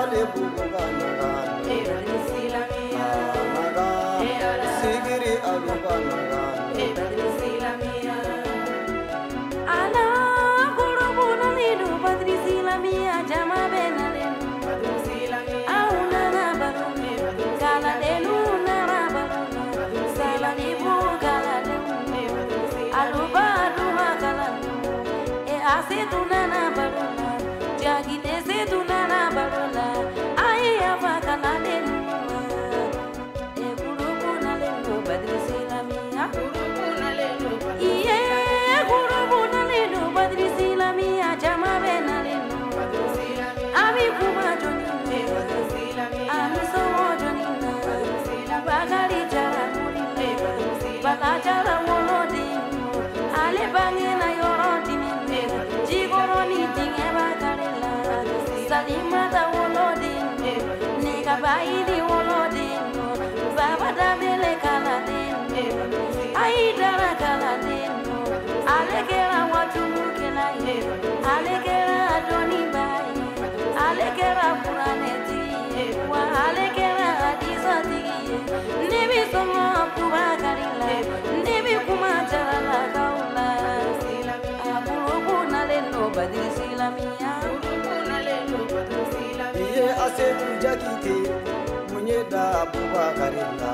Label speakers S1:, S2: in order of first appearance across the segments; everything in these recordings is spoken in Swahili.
S1: sale bulubanaga sigiri alubanaga kabaidi wolodingo babada mele kaladingo aidara kaladingo alekera watu mukelai alekera adoni bai alekera puraneti wa alekera hadisati nibi somo kubakarila nibi kumajara la kaula abulu sila badisilamia asenujakite munyeda bubakarenda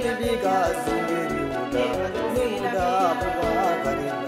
S1: nibigazimeriuda nibuda bubakarenda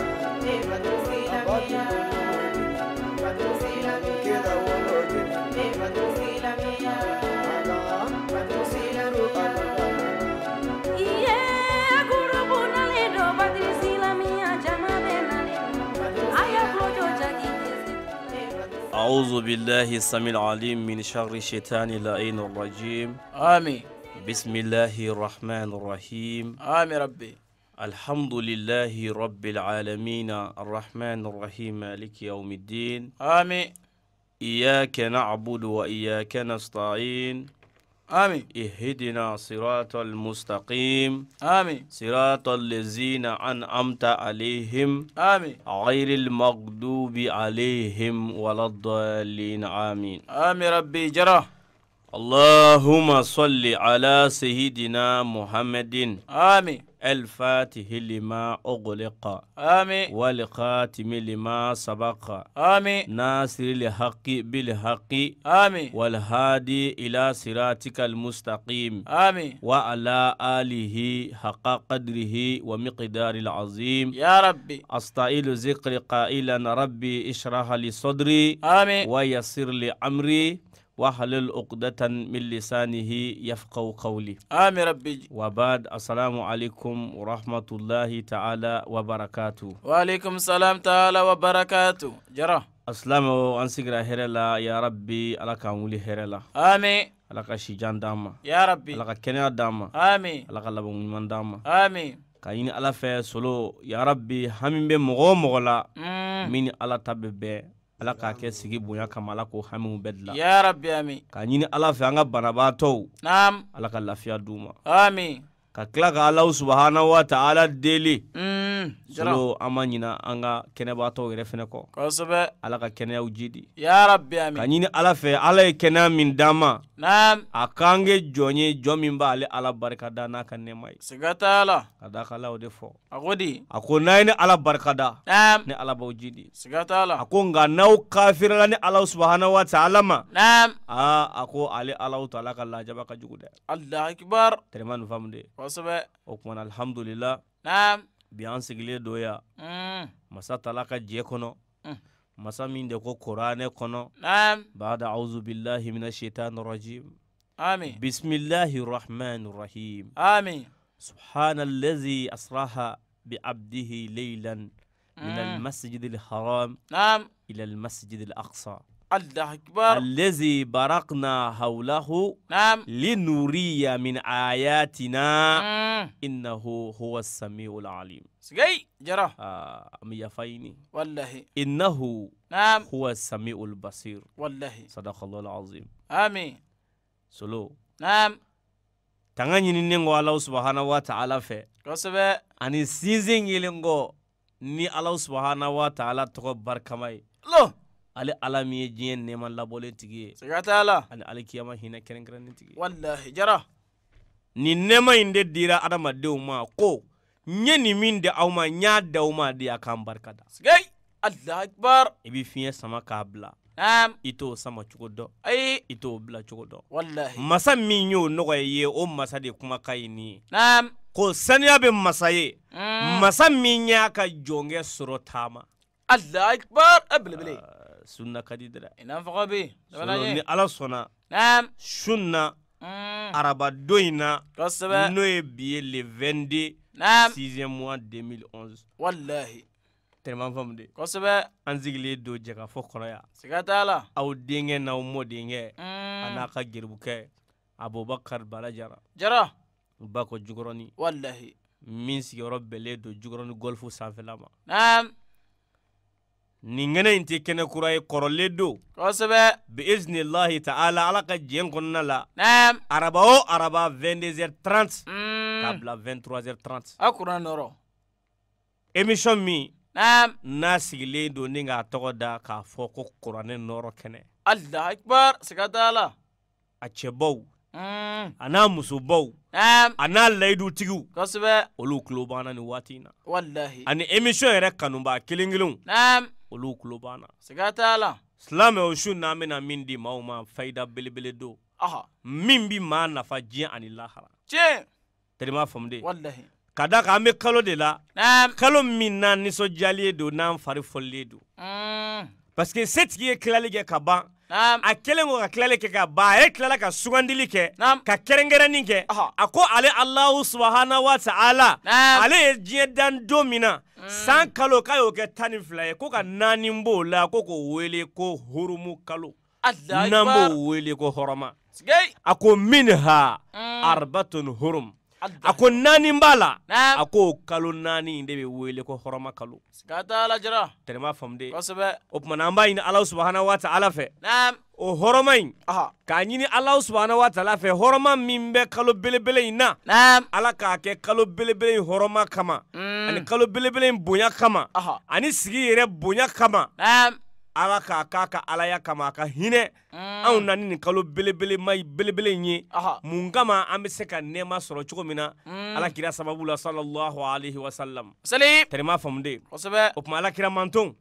S2: أعوذ بالله السميع العليم من شر الشيطان اللعين الرجيم آمين بسم الله الرحمن الرحيم آمين ربي الحمد لله رب العالمين الرحمن الرحيم مالك يوم الدين آمين إياك نعبد وإياك نستعين آمين اهدنا صراط المستقيم آمين صراط الذين أنعمت عليهم آمين غير المغضوب عليهم ولا الضالين آمين آمين ربي جرى اللهم صل على سيدنا محمد آمين الفاتح لما أغلق آمين والخاتم لما سبق آمين ناصر الحق بالحق آمين والهادي إلى صراطك المستقيم آمين وعلى آله حق قدره ومقدار العظيم يا ربي أستعيل ذكر قائلا ربي اشرح لي صدري آمين ويسر لي أمري واحلل عقدة من لسانه يفقه قولي آمين ربي وبعد السلام عليكم ورحمة الله تعالى وبركاته
S3: وعليكم السلام تعالى وبركاته جرا
S2: السلام أنسجر هرلا يا ربي لك أمولي هرلا آمين لك شجان داما يا ربي لك كنيا داما آمين لك لبو من داما آمين كاين ɲini ala fɛ solo yarabi hami be mɔgɔ o من la min ala k'a kɛ sigi bonya kama ala k'o hamiw bɛɛ dilan yarabi ami k'a ɲini ala fɛ an ka banabaatɔw naam ala ka lafiya d'u ma ka tila ka alaw subahana wa taala deli mm, solo an ɲina an ka kɛnɛbaatɔw yɛrɛ fɛnɛ kɔ
S3: kosɛbɛ
S2: ala ka kɛnɛyaw jidi
S3: yarabi ami ka
S2: ɲini ala fɛ ala ye kɛnɛya min dama naam a k'an kɛ jɔn ye jɔn min b'ale ala barikada n'a ka nɛɛma ye siga la ka da ka o de fɔ a ko di a ko n'a ye ni ala barikada naam ni ala b'aw jidi siga la a ko nga n'aw kafirila ni ala subahana wa taala ma naam aa a ko ale alaw to ala ka lajaba ka jugu dɛ alahu akibar tɛrɛma nin faamu de kosɛbɛ o kumana alhamdulila naam bi an sigilen do ya mm. masa tala ka jɛ kɔnɔ masa min de ko kuranɛ kɔnɔ naam bada auzu billahi min ashaitan rajim amin bismillahi rahmani rahim amin subhana allazi asraha بعبده ليلا من المسجد الحرام نعم إلى المسجد الأقصى الله أكبر الذي برقنا حوله نعم لنوري من آياتنا مم. إنه هو السميع العليم سجي جرى آه فيني والله إنه نعم هو السميع البصير والله صدق الله العظيم آمين سلو نعم تغني نينغو الله سبحانه وتعالى في كسبة أني سيزين يلينغو ني الله سبحانه وتعالى تقبر كماي لو ale ala min ye diɲɛ nɛma labɔlen tigi ye siga t'a la ani hinɛ kɛrɛnkɛrɛnnen tigi walahi jara nin nɛma in de dira adamadenw ma ko ɲe ye nin min di aw ma ɲa y'a aw ma de a k'an barika da sigei alahu akbar i bi fiɲɛ sama k'a bila naam i t'o sama cogo dɔn ayi i t'o bila cogo dɔn walahi masa min y'o nɔgɔya i ye o masa de kuma ka ɲi nin ye naam ko saniya bɛ masa ye
S3: mm. masa
S2: min y'a ka jɔnkɛ sɔrɔ taama alahu akbar a belebele uh, sunna ka di dɛ i n'a fɔ ni ala sɔnna su in na mm. araba don in na kosɛbɛ n'o ye bi ye le 22 sixième mois 2011
S3: walahi
S2: tellement faamu de kosɛbɛ an sigilen don jagafɔ kɔnɔ yan siga t'a la aw denkɛ n'aw mɔdenkɛ mm. a n'a ka geribukɛ abubakar bala jara jara ba ko jukɔrɔni walahi min sigiyɔrɔ bɛnlen don jukɔrɔni gɔlifu sanfɛla ma naam nin ŋɛnɛ in tɛ kɛnɛ kura ye kɔrɔlen don kosɛbɛ biiznillahi taala ala ka jɛn kɔnɔna la naam araba o araba 22h30 mm. ka bila 23h30 a kuran nɔrɔ émission min naam n'a sigilen do ni k'a tɔgɔ da k'a fɔ ko kuranɛ nɔrɔ kɛnɛ allah akbar siga t'a a cɛbaw Mm. a n'a musobaw a n'a layidutigiw kosɛbɛ olu tulo banna nin waati in na
S3: walahi ani
S2: émission yɛrɛ kanubaa kelen kelenw olu tulo banna siga t'a la silamɛw su n'an bɛna min di maaw ma fayida belebele don min bi maa nafa diɲɛ ani lahara tiɲɛ tɛri faamu de walahi ka da kan an bɛ kalo de la kalo min n'an nisɔndiyalen don n'an fari fɔlilen don
S3: mm.
S2: parce que tigi ye kilali kɛ ka ban a kelen ko ka kilali kɛ ka ban a ye kilala ka sugandili kɛ ka kɛrɛnkɛrɛnnin kɛ a ko ale allahu subahana wa taala ale hmm. ye diɲɛ dan don min na san kalo k'a y'o kɛ tan ni fila ye ko ka naani b'o la ko k'o wele ko hurumu kalo n'an b'o wele ko hɔrɔma a ko minha hmm. arbatun hurum a ko naani b'a la a ko kalo naani de bɛ wele ko hɔrɔma kalo
S3: siga t'a kosɛbɛ
S2: o tumana an b'a ɲini ala subahana waati ala fɛ o hɔrɔma in k'a ɲini ala subahana waati ala fɛ hɔrɔma min bɛ kalo belebele in na ala k'a kɛ kalo belebele in hɔrɔma kama ani kalo belebele in bonya kama ani sigi yɛrɛ bonya kama ala k'a k'a ka alaya kama a ka hinɛ mm. anw na nin kalo belebele maɲi belebele ye mun kama an be se ka nɛɛma sɔrɔ cogo min na mm. ala kira sababu la salallahu alaihi wasalam tɛrɛma famude o kuma ala kira manton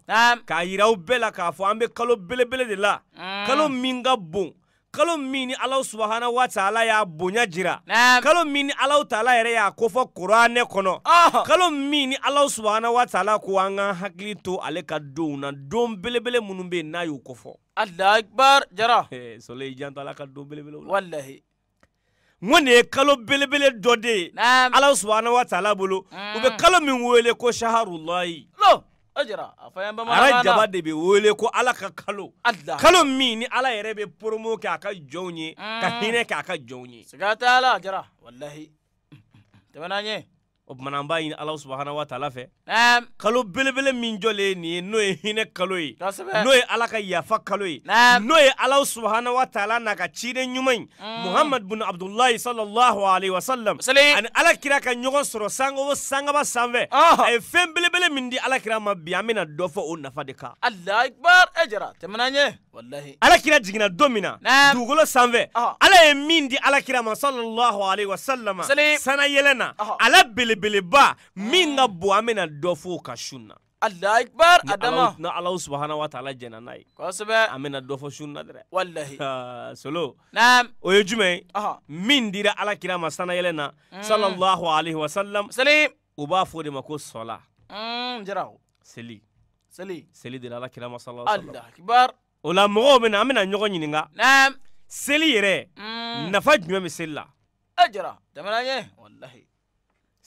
S2: k'a yiraw bɛɛ la k'a fɔ an be kalo belebele de la mm. kalo min ka bon kalo min ni alaw subahana wataala y'a boya jira kalo min ni alaw taala yɛrɛ y'a kofɔ kuranɛ kɔnɔ kalo min ni alaw subahana wataala ko an ka hakili to ale ka donw na don belebele minnu be yen n'a y'u kofɔ alakibar jara ye kalo belebele dɔ de ye alaw subahana wataala bolo u be mm. kalo min wele ko shaharulayi
S3: ajra ara jaba
S2: de be wele ko ala ka kalo kalo mi ni ala yɛrɛ be poromo kɛ a ka jɔnw ye mm. ka hinɛ kɛ a ka jɔnw ye siga t'a la ajra walahi mm, mm, tɛmɛn'an ye o kumana an b'a ɲini ala subahana wataala fɛ kalo belebele min jɔlen nin ye n'o ye hinɛ kalo ye n'o ye ala ka yafa kalo ye n'o ye ala subahana wataala n'a ka ciden ɲuman ye mm. muhamad bun abdulahi salallahu alaihi wasalam ani alakira ka ɲɔgɔn sɔrɔ sanga o sangaba sanfɛ a ye fɛn belebele min di kira ma bi an bena dɔ fɔ o nafa de kan e kira jiginna don min na dugukolo sanfɛ ala ye min di alakira ma salallahu alaihi wasalama sanayɛlɛ na ala belebele belebeleba min ka bon an bena dɔ akbar adama na alahu subhanahu wa ta'ala jena nai kosɛbɛ an bena dɔ fo sun na solo naam o ye jumɛn min dira ala kira ma sanayɛlɛ na mm. sallallahu alaihi wa sallam salim u b'a fo de ma ko sɔla
S3: mm, jara
S2: seli seli seli dira ala kira sallallahu alaihi wa sallam allahu akbar o la mɔgɔw bena an bena ɲɔgɔn ɲininga naam seli yɛrɛ mm. nafa jumɛn be seli la
S3: ajara ye wallahi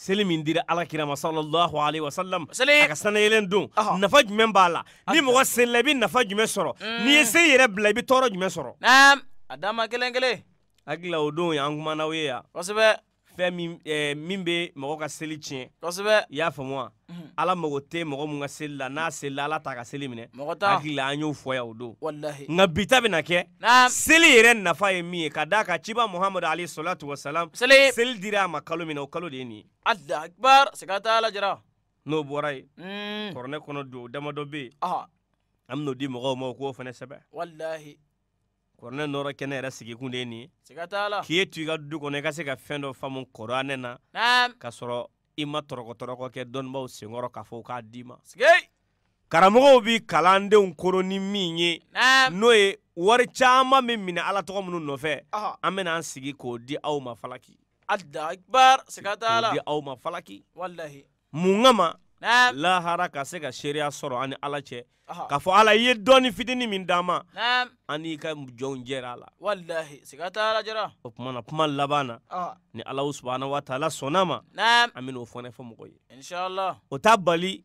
S2: seli min dira alakira ma sallallahu alaihi wasallam a ka sanayelen don nafa jumɛn b'a la ni mɔgɔ selila i bɛ nafa jumɛn sɔrɔ mm. n'i ye se yɛrɛ bila i bɛ tɔɔrɔ jumɛn sɔrɔ. naam a dama kelen kelen. hakili la o don y'an kumana ye yan. kosɛbɛ fɛn min eh, min bɛ mɔgɔ ka seli tiɲɛ kosɛbɛ i y'a faamu wa mhm. ala mago tɛ mɔgɔ mun ka seli la n'a selila ala t'a ka seli minɛ mɔgɔ t'a hakili la an y'o fɔ yan o don walahi nka bi ta bɛna kɛ seli yɛrɛ nafa ye min ye ka d'a kan ciba muhamadu alayhi salatu wa salam seli seli dira a ma kalo min na o kalo de ye nin ye ala akibaru siga t'a la jara n'o bɔra yen mm. kɔrɔnɛ kɔnɔ don damadɔ bɛ yen an bɛn'o di mɔgɔw ma o k'o fana sɛbɛn
S3: walahi
S2: kɔrɔnɛ nɔrɔ kɛnɛ yɛrɛ sigikun de ye nin
S3: k'i
S2: to i ka du kɔnɔ i ka se ka fɛn dɔ faamu kɔrɔ kɔrɔanɛ na k'a sɔrɔ i ma tɔrɔkɔtɔrɔkɔ kɛ dɔnnibaw senkɔrɔ k'a fɔ u k'a d'i ma karamɔgɔw bi kalandenw koro ni min ye n'o ye wari caaman min minɛ ala tɔgɔ minnu nɔfɛ an bena an sigi k'o di aw ma falaki di aw ma falaki mun kama lahara ka se ka seereya sɔrɔ ani ala cɛ k'a fɔ ala i ye dɔɔni fitini min dama ani i ka jɔnw jɛra la
S3: walahi siga t'a la jɛra
S2: o tuma na kuma laban na ni ala subahana wa taala sɔnna ma an bɛn'o fana fɔ mɔgɔw ye
S3: inshallah
S2: o t'a bali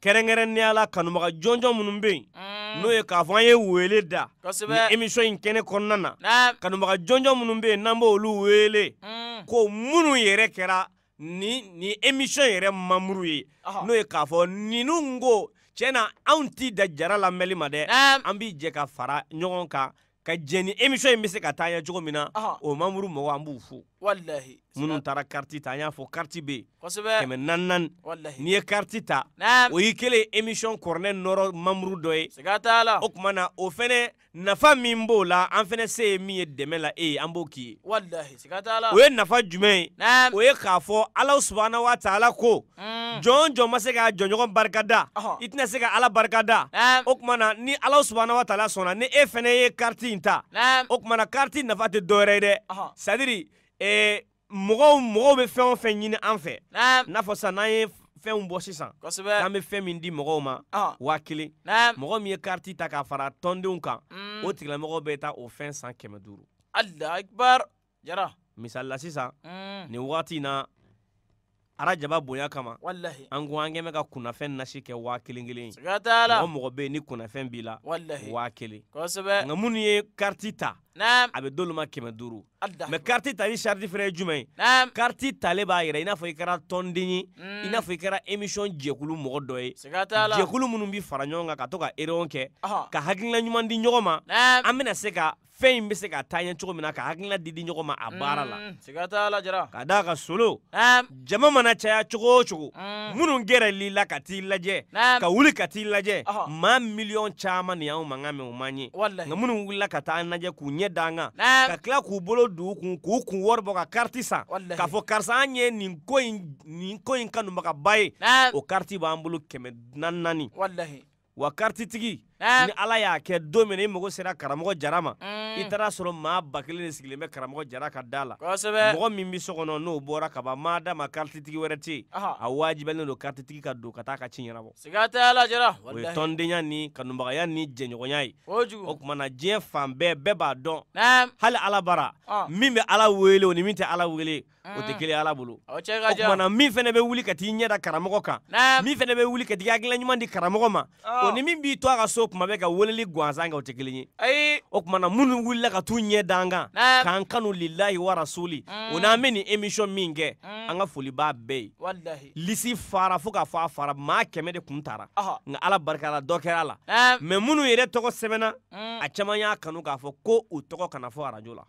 S2: kɛrɛnkɛrɛnnenya la kanubaga jɔnjɔn minnu bɛ yen mm. n'o ye k'a fɔ an ye wele da ni émission in kɛnɛ kɔnɔna na kanubaga jɔnjɔn minnu bɛ yen n'an b'olu wele mm. ko minnu yɛrɛ kɛra ni ni émission yɛrɛ mamuru ye n'o ye k'a fɔ ninu ko tiɲɛ na anw ti da jara lamɛnli ma dɛ an b'i jɛ ka fara ɲɔgɔn kan ka jɛ ni émission in bɛ se ka taa ɲɛ cogo min na o mamuru mɔgɔ an b'u fo walahi minnu taara kariti ta an y'a fɔ kariti bɛ yen kosɛbɛ kɛmɛ naani naani walahi n'i ye kariti ta naam o y'i kelen émission kɔrɔnɛ nɔrɔ mamuru dɔ ye siga t'a la o tuma na o fɛnɛ nafa min b'o la an fɛnɛ se ye min ye dɛmɛ la e ye an b'o k'i ye
S3: walahi siga t'a la o ye
S2: nafa jumɛn ye naam o ye k'a fɔ ala subahana wa taala ko mm. jɔn jɔn ma se ka jɔnɲɔgɔn barika da i tɛna se ka ala barika da o tuma na ni ala subahana wa taala sɔnna ni e fɛnɛ ye karti in ta o tuma na kariti nafa tɛ dɔwɛrɛ ye dɛ c'est à dire Eh, mɔgɔw mɔgɔw bɛ fɛn o fɛn ɲini an fɛ n'a fɔ sisan n'an ye fɛnw bɔ sisan an bɛ fɛn min di mɔgɔw ma ah. waa kelen mɔgɔ min ye kariti ta k'a fara tɔndenw kan mm. o tigilamɔgɔ bɛ taa o fɛn san kɛmɛ duuru alakibaru jara misalila sisan mm. nin wagati in na arajaba bonya kama an ko an kɛmɛ ka kunnafɛn nasi kɛ waa kelen kelen mɔgɔ mɔgɔ bɛ yen ni kunnafɛn b'i la waa kelen nka minnu ye kariti ta a bɛ d'olu ma kɛmɛ duuru mɛ kariti tali sariti fɛnɛ ye jumɛn ye kariti tale b'a yira i n'a fɔ i kɛra tɔnden ye mm. i n'a fɔ i kɛra emisiyɔn jɛkulu mɔgɔ dɔ ye jɛkulu minnu bi fara ɲɔgɔn kan ka to ka ereyɔn kɛ ka hakilina ɲuman di ɲɔgɔn ma an bɛna se ka fɛn in bɛ se ka taa ɲɛ cogo min na ka hakilina di di ɲɔgɔn ma a baara la mm, ka d'a ka solo jama mana caya cogo o cogo mm. minnu gɛrɛl'i la ka t'i lajɛ ka wuli ka t'i lajɛ maa miliyɔn caman de y'anw mankan mɛn man ɲɛ nka minnu wulila ka taa an lajɛ k'u ɲɛ ɲɛ da an kan ka tila k'u bolo don u kun k'u kun wari bɔ ka kariti san k'a fɔ karisa an ye nin ko in nin ko in kanubagaba ye o kariti b'an bolo kɛmɛ naani naani wa karititigi ni ala y'a kɛ don min na i mago sera karamɔgɔ jara ma mm. i taara sɔrɔ maa ba kelen de sigilen bɛ karamɔgɔ jara ka da la mɔgɔ min be so kɔnɔ n'o bɔra ka ban maa da ma karititigi wɛrɛ tɛ a waajibɛlen do karititigi ka don ka taa ka ci
S3: ɲɛnabɔ o ye
S2: tɔndenya ni kanubagaya ni jɛɲɔgɔnya ye o kumana diɲɛ fan bɛɛ bɛɛ b'a dɔn hali ala bara min bɛ ala wele o ni min tɛ ala wele o tɛ mm. kelen ala bolo o kumana min fɛnɛ bɛ wuli ka t'i ɲɛda karamɔgɔ kan min fɛnɛ bɛ wuli ka t'i hakilinaɲuman di karamɔgɔ ma o ni min b'i to a ka so kuma bɛ ka weleli gwanzan kɛ o tɛ kelen ye ayi o kumana minnu wulila ka t'u ɲɛ d'an kan k'an kanu lilahi wa rasuli o mm. n'an bɛ nin émission min kɛ mm. an ka foli b'a bɛɛ ye lisi fara fo k'a fɔ a fara maa kɛmɛ de kun taara nka ala barika la dɔ kɛra a la mɛ minnu yɛrɛ tɔgɔ sɛbɛnna mm. a caman y'a kanu k'a fɔ ko u tɔgɔ kana fɔ arajo la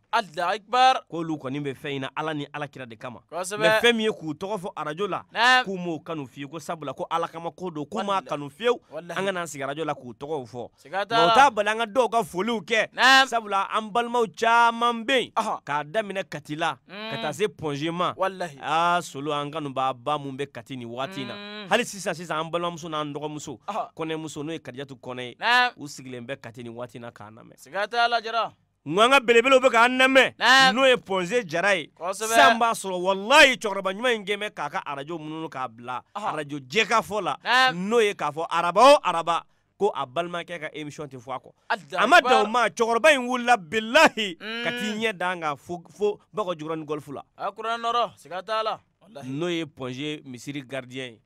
S2: k'olu kɔni bɛ fɛn in na ala ni alakira de kama mɛ fɛn min ye k'u tɔgɔ fɔ arajo la k'u m'o kanu fiyewu ko sabula ko ala kama ko don k'u m'a kanu fiyewu an kana an sigi arajo la k'u tɔgɔw fɔ mɛ o t'a bali an ka dɔw ka foliw kɛ sabula an balimaw caman bɛ yen k'a daminɛ kati la mm. ka taa se pɔnze ma aa solo an kanu b'a mun bɛ kati nin wagati in na mm. hali sisan sisan an balimamuso n'an dɔgɔmuso kɔnɛmuso n'o ye kadijatu kɔnɛ ye u sigilen bɛ kati nin wagati in na k'an lamɛn. siga jara. ŋanga belebelew bɛ k'an nɛmɛ n'o ye ponze jara ye san b'a sɔrɔ walayi cɛkɔrɔba ɲuman in gɛnbɛ k'a ka arajo mununu k'a bila arajo jɛka fɔ la n'o ye k'a fɔ araba o araba ko a balimakɛ ka émission tɛ fɔ a kɔ a ma dan ma cɔgɔrɔba ɲi wulila bilahi mm. ka t'i ɲɛ dan kan fo fo jugurani
S3: jikɔrɔni la
S2: n'o ye ponge misiri gardien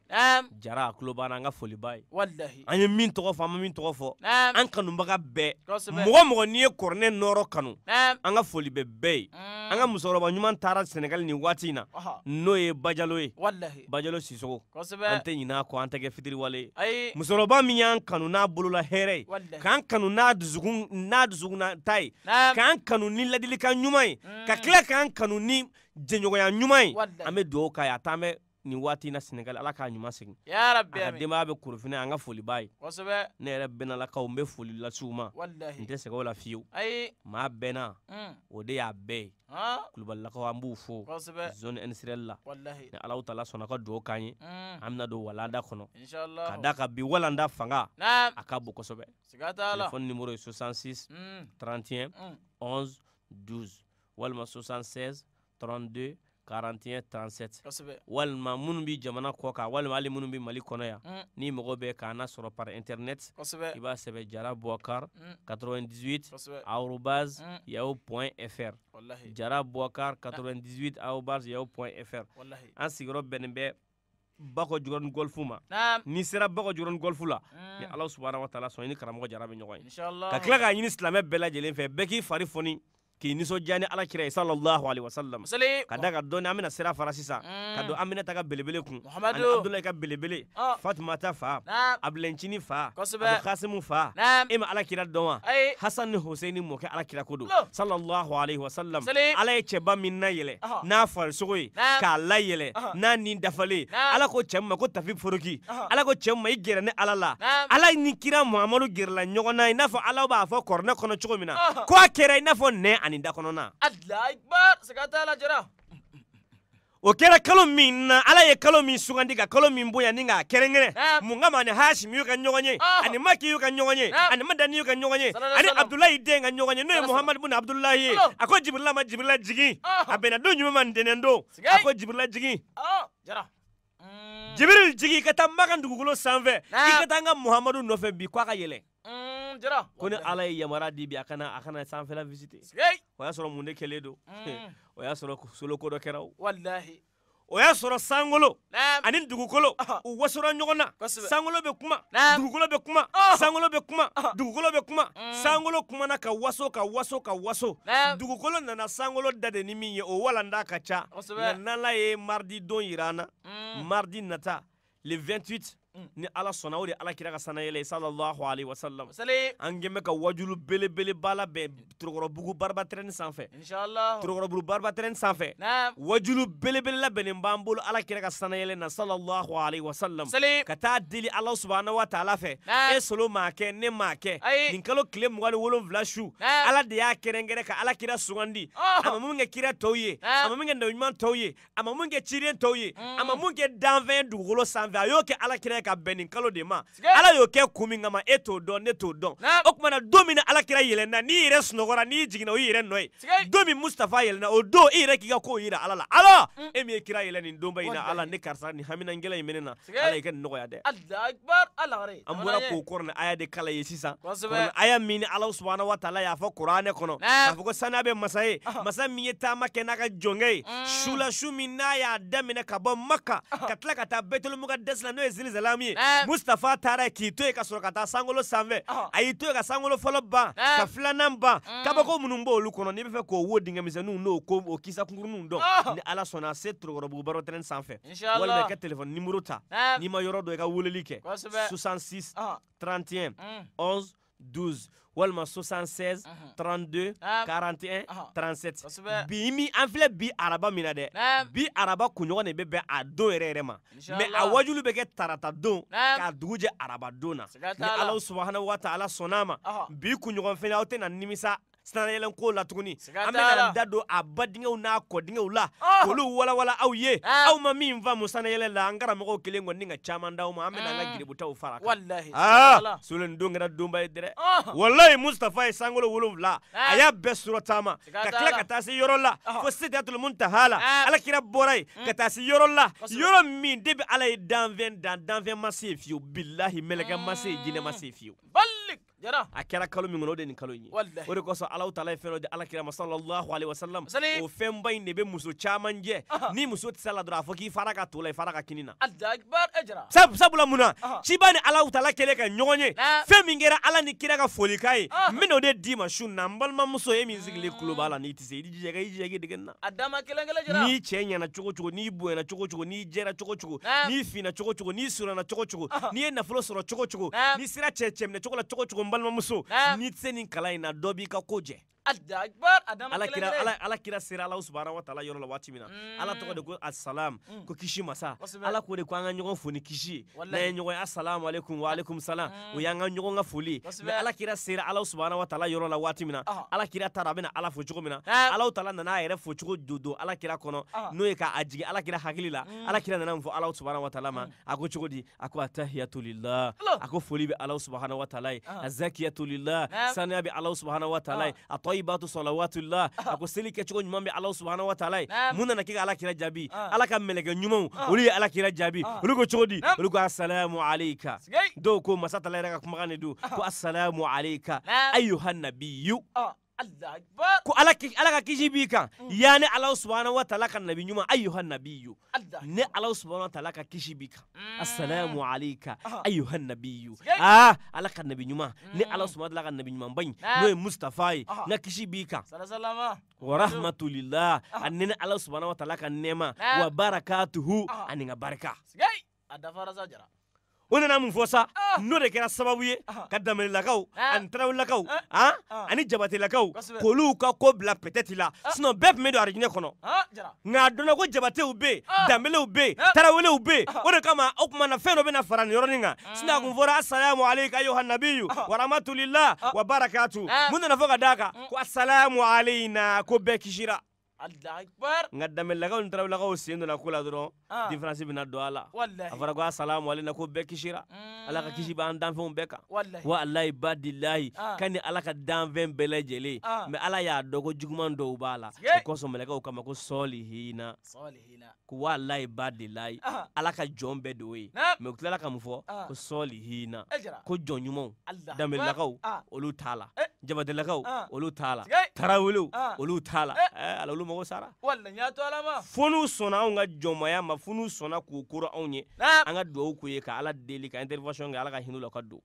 S2: jara a banna an ka foli b'a ye an ye min tɔgɔ fɔ an ma min tɔgɔ fɔ an kanubaga bɛɛ mɔgɔ mɔgɔ n'i ye kɔrɔnɛ nɔrɔ kanu an ka foli bɛ bɛɛ ye mm. an ka musokɔrɔba ɲuman taara sɛnɛgali nin waati na n'o ye bajalo ye bajalo sisogo an tɛ ɲin'a kɔ an tɛ kɛ fitiriwale ye musokɔrɔba min y'an kanu n'a bolola hɛrɛ ye k'an kanu n'a dusukun n'a dusukunna ye k'an kanu ni ladilikan ɲuman ye ka mm. tila k'an kanu ni jɛɲɔgɔnya ɲuman ye an bɛ dugawu k'a ye a t'an bɛ nin waati na senegal ala k'a ɲuman segin a ka denbaya bɛ korofina an ka foli b'a ye ne yɛrɛ bɛnnalakaw n bɛ foli lasiw ma n tɛ sɛgɛ o la fiyewu maa bɛnna hmm. o de y'a bɛɛ ye kulubalilakaw an b'u fo zone nsrl la ni alaw tala sɔnna ka dugawu k'an ye hmm. an bɛna don walanda kɔnɔ ka da ka bi walanda fanga a ka bon kosɛbɛ telefɔni nimero ye 66 31 11 12 walima 76 32 41 37 Kosebe. walima minnu bɛ jamana kɔ kan walima hali minnu bɛ mali kɔnɔ yan mm. n'i mago bɛ k'an nasɔrɔ par internet Kosebe. i b'a sɛbɛ jara bɔkar mm. 98 Kosebe. arobase mm. yahoo point fr Wallahi. jara bɔkar 98 arobase yahoo point fr Wallahi. an sigiyɔrɔ bɛnnen bɛ bakɔ jɔrɔni gɔlifu ma n'i sera bakɔ jɔrɔni gɔlifu la mm. ni ala subhanahu wa taala sɔn i ni karamɔgɔ jara bɛ ɲɔgɔn ye ka tila k'a ɲini silamɛ bɛɛ lajɛlen fɛ bɛɛ k'i fari foni k'i nisɔndiya ni alakira ye sallallahu alaihi wasallam ka da ka dɔɔni an bɛna sira fara sisan ka mm. don aminata ka belebele kun ani abdulayi ka belebele fatumata fa abilɛncinin fa abukasimu fa e ma kira dɔn wa hasan ni huseni mɔkɛ alakira ko don sallallahu alaihi wasallam ala ye cɛba min na yɛlɛ n'a farisogo ye k'a layɛlɛ n'a ni dafale ala ko cɛ min ma ko tafi foroki ala ko cɛ min ma i gɛrɛ ni ala la ala ni kira muhamadu gɛrɛla ɲɔgɔn na i n'a fɔ ala b'a fɔ kɔrɔnɛ kɔnɔ cogo min na ko a kɛra i n'a fɔ nɛn ani da jara o kera kalo min na ala ye kalo min sugandi ka kalo min bonya ni k'a kɛrɛnkɛrɛn mun kama ani hashim y'u kan ɲɔgɔn ani maki y'u kan ɲɔgɔn ani madani y'u kan ɲɔgɔn ani abdullah de ka ɲɔgɔn ye n'o ye muhamadu bin abdulahi ye a ma Jibril jigi abena do nyuma man denendo ako jibril jigi jara jibril jigi kata makan dugukolo sanfɛ i ka taa n bi kwa ka yele
S3: Hmm, jara
S2: ko ni ala ye yamara di bi a kana a kana sanfɛla visite o y'a sɔrɔ mun de kɛlen do hmm. o y'a sɔrɔ soloko dɔ kɛra o walahi o y'a sɔrɔ sankolo ani dugukolo u wasora ɲɔgɔn na sankolo bɛ kuma dugukolo bɛ kuma sankolo bɛ kuma dugukolo bɛ kuma hmm. sankolo kumana ka waso ka waso ka waso dugukolo nana sankolo da de ni min ye o walanda ka ca nka n'ala ye maridi don yira an na maridi nata le 28 ni ala sɔnna o de ala kira ka sanayɛlɛ ye salallahu alaihi wasalam an kɛn bɛ ka wajulu belebeleba labɛn torokɔrɔbugu barabatrɛni sanfɛ torokɔrɔbugu barabatrɛni sanfɛ wajulu belebele labɛnnen b'an bolo ala kira ka sanayɛlɛ na salallahu alaihi wasalam ka taa deli ala subahana wa taala fɛ e solo m'a kɛ ne m'a kɛ nin kalo tile mugan ni wolonfila su ala de y'a kɛrɛnkɛrɛn ka ala kira sugandi a ma mun kɛ kira tɔw ye a ma mun kɛ nabiɲuman tɔw ye a ma mun kɛ ciden tɔw ye a ma mm. mun kɛ danfɛn dugukolo sanfɛ a y'o kɛ ala kira ka bɛn kalo de ma ala y'o kɛ kun min kama e t'o dɔn ne t'o dɔn o kumana don min na ala kira yɛlɛnna n'i yɛrɛ sunɔgɔra n'i jiginna o y'i yɛrɛ nɔ ye don min mustafa yɛlɛnna o don i yɛrɛ k'i ka kow yira ala la ala mm. e min ye kira yɛlɛ nin donba in na ala ne karisa nin haminagɛlɛ in mene na ala i kɛ nin nɔgɔya dɛ
S3: an bɔra k'o
S2: kɔrɔ ni aya de kala ye sisan aya min ni ala subahana wataala y'a fɔ kuranɛ kɔnɔ k'a fɔ ko saniya bɛ masa ye masa min ye taama kɛ n'a ka jɔnkɛ ye mm. sula min n'a y'a daminɛ ka bɔ maka ka tila ka taa betelemuka dɛsi la n'o ye zilizala salamu ye eh. mustafa taara k'i to yen ka sɔrɔ eh. ka taa sankolo sanfɛ a y'i to yen ka sankolo fɔlɔ ban ka filanan ban mm. kabako minnu b'olu kɔnɔ n'i bɛ fɛ k'o wo dingɛmisɛnninw n'o ko o kisa kunkuruninw dɔn ni ala sɔnna se torokɔrɔbugu baro tɛnɛn sanfɛ walima i ka telefɔni nimoro ta n'i ma yɔrɔ dɔn i ka weleli kɛ 66 31 11 12 Walma 76 32 41 37 bi mi an bi araba minade. bi araba kunɲɔgɔn de bɛ bɛn a don yɛrɛ yɛrɛ ma tarata k'a dugu araba don na ni ala subahana wa ala sɔnna bi kunɲɔgɔn fɛnɛ aw nimisa sinana yɛlɛn ko la tuguni an bɛna da don a ba n'a kɔ ah! ah! la k'olu walawala aw ye aw ma min faamu sanna la an karamɔgɔw kelen kɔni ka caman d'aw ma an bɛna an ka giributaw fara kan aa don kɛra donba ye dɛrɛ walayi mustapha ye sankolo wolonwula a y'a bɛɛ sɔrɔ taama ka tila ka taa se yɔrɔ la fo sidatul muntaha la bɔra ah! yen mm. ka taa se yɔrɔ la yɔrɔ min debi ala ye danfɛn dan danfɛn ma se fiyewu bilahi mɛlɛkɛ ma se jinɛ ma se fiyewu a kɛra kalo min kɔnɔ o de ye kalo in ye o de kosɔn alahu taala ye fɛn dɔ di alakira ma salallahu alaihi wasalam o fɛnba in de bɛ muso caman jɛ ni muso tɛ se la dɔrɔn a fɔ k'i fara ka to la i fara ka kini na
S3: sabula mun na ciba ni
S2: alahu taala kɛlen ka ɲɔgɔn ye fɛn min kɛra ala ni kira ka folikan ye n bɛna o de d'i ma su na n balimamuso e min sigilen mm. tulo b'a la n'i tɛ se i jija ka i jija k'i dege nin na n'i cɛ ɲɛna cogo cogo n'i bonyana cogo cogo n'i jɛra cogo cogo n'i finna cogo cogo n'i surunyana cogo cogo n'i ye nafolo sɔrɔ cogo cogo n'i sera cɛ cɛminɛ cogo la cogo cogo balimamuso ah. n'i tɛ se nin kalan in na dɔ b'i ka ko jɛ ala sera alahu subahana watala yɔrɔ la waati min mm. mm. na ala tɔgɔ de ko asalam ko kisi masa ala ko de ko an ka ɲɔgɔn fo kisi n'a ye ɲɔgɔn ye asalamu alaikum salam o y'an ka ɲɔgɔn ka foli mɛ ala sera alahu subahana watala yɔrɔ la waati min na ala kira a bɛna ala fo cogo min na alahu taala nana a yɛrɛ fo cogo do do kɔnɔ n'o ye k'a jigi ala hakili la mm. ala nana fɔ alahu subahana watala ma a ko cogo di a ko atahiyatu lillah a ko foli bɛ alahu subahana watala ye azakiyatu lillah eh. saniya bɛ alahu subahana watala ye tayyibatu salawatullah ah. a ah. ah. ko seli kɛcogo ɲuman bɛ alahu subahana wataala ye mun nana kɛ ka ala kira jaabi ala ka mɛlɛkɛ ɲumanw olu ye ala kira jaabi olu ko cogo di olu ko asalamu aleyka do ko masa tala yɛrɛ ka kumakan ko asalamu aleyka ayuha nabiyu ko ala ka kisi b'i kan mm. yani ala subhanahu wa taala ka nabi ɲuman ayuha nabiyu ne ala subhanahu wa ka kisi b'i kan mm. assalamu alayka ayuha nabiyu ah ala ka nabi ɲuman ne mm. ala subhanahu wa taala ka nabi ɲuman ban eh. n'o ye mustafa ye n ka kisi b'i kan wa rahmatulillah ani ne ala subhanahu wa taala ka nɛɛma eh. wa barakatuhu ani n ka barika
S3: a dafara sa jara
S2: o nana mun fɔ sa ah. n'o de kɛra sababu ye ka damalilakaw ah. ah. ani tarawelelakaw ani jabatelakaw k'olu ka ko bila pɛtɛti la sinɔ bɛɛ tun bɛ don arijinɛ kɔnɔ nka a dɔnna ko jabatew be danbelew be tarawelew be o de kama o kumana fɛn dɔ bena fara nin yɔrɔnin kan sinɔn a tun fɔra assalamu aleyhi ka yohan nabiyu wa barakatu mun nana fɔ ka d'a mm. kan ko asalamu aleyhi ko bɛɛ kisira nka danbelelakaw ni tarawelelakaw sen donna ko la dɔrɔn ah. diferansi bɛna don a la a fɔra ko asalamu alena ko bɛɛ kisira mm. ala ka kisi b'an danfɛnw bɛɛ kan walayi badilayi ah. ka ni ala ka danfɛn bɛɛ lajɛle ma ala y'a dɔ ko juguman dɔw b'a la kosɔn mɛlɛkɛw kama ko sɔlihina ko walayi badilayi ah. ala ka jɔn bɛɛ de o ye mɛ u tilala ka mun fɔ ko sɔlihina ko jɔn ɲumanw danbelelakaw olu t'a la eh jabadilakaw ah. olu t'a la tarawelew ah. olu t'a la eh. eh, ala olu mago sara fo n'u sɔnna anw ka jɔnmaya ma fo n'u sɔnna k'u koro anw ye an ka duwawu k'u ye ka ala deli ka intervention kɛ ala ka hinɛ la ka don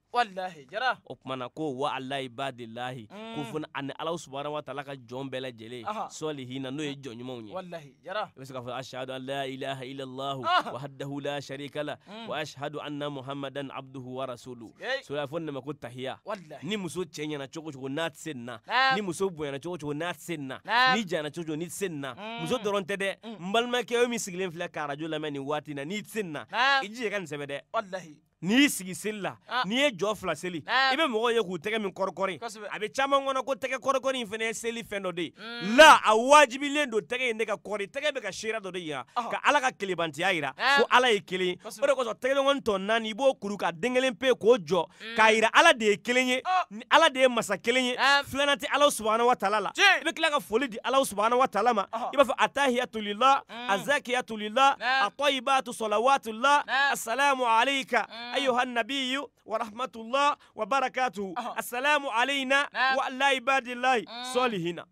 S2: o kumana ko wa alahi badilahi mm. ko fo ani ala subahana wa taala ka jɔn bɛɛ lajɛlen sɔlihina n'o ye jɔn ɲumanw ye
S3: i bɛ
S2: se k'a fɔ ashhadu an la ilaha illallah ah. wahdahu la sharika la mm. wa ashhadu anna muhammadan abduhu wa rasulu sura fo ne ma ko tahiya ni muso cɛ ɲɛna cogo cogo n'a tɛ ni muso bonyana cogo cogo n'a tɛ n'i janyana cogo cogo n'i tɛ mm. muso dɔrɔn tɛ dɛ n mm. balimakɛ e min sigilen filɛ ka arajo lamɛn nin waati in na n'i tɛ se nin na i jija i ka nin sɛbɛ dɛ n'i sigi seli la ah. n'i ye jɔ fila seli ah. i bɛ mɔgɔw ye k'u tɛgɛ min kɔrikɔri a bɛ caman kɔnɔ ko tɛgɛ kɔrikɔri in fana ye seli fɛn dɔ de ye mm. la a waajibilen don tɛgɛ in de ka kɔri tɛgɛ bɛ ka seereya dɔ de yira ka ala ka kelebantiyaya yira ko ah. ala ye kelen o de kosɔn tɛgɛlɛnkɔni tɔ naani i b'o kuru ka den kelen pe k'o jɔ mm. k'a yira ala de ye kelen ye ni ala de ye masa kelen ye filanan tɛ ala subahana wa taala la i bɛ tila ka foli di ala subahana wa taala ma i b'a fɔ atahiyatulila mm. azakiyatulila atɔyibatu sɔlawatula asalamu aleyka أيها النبي ورحمة الله وبركاته السلام علينا نعم. وعلى عباد الله صلي هنا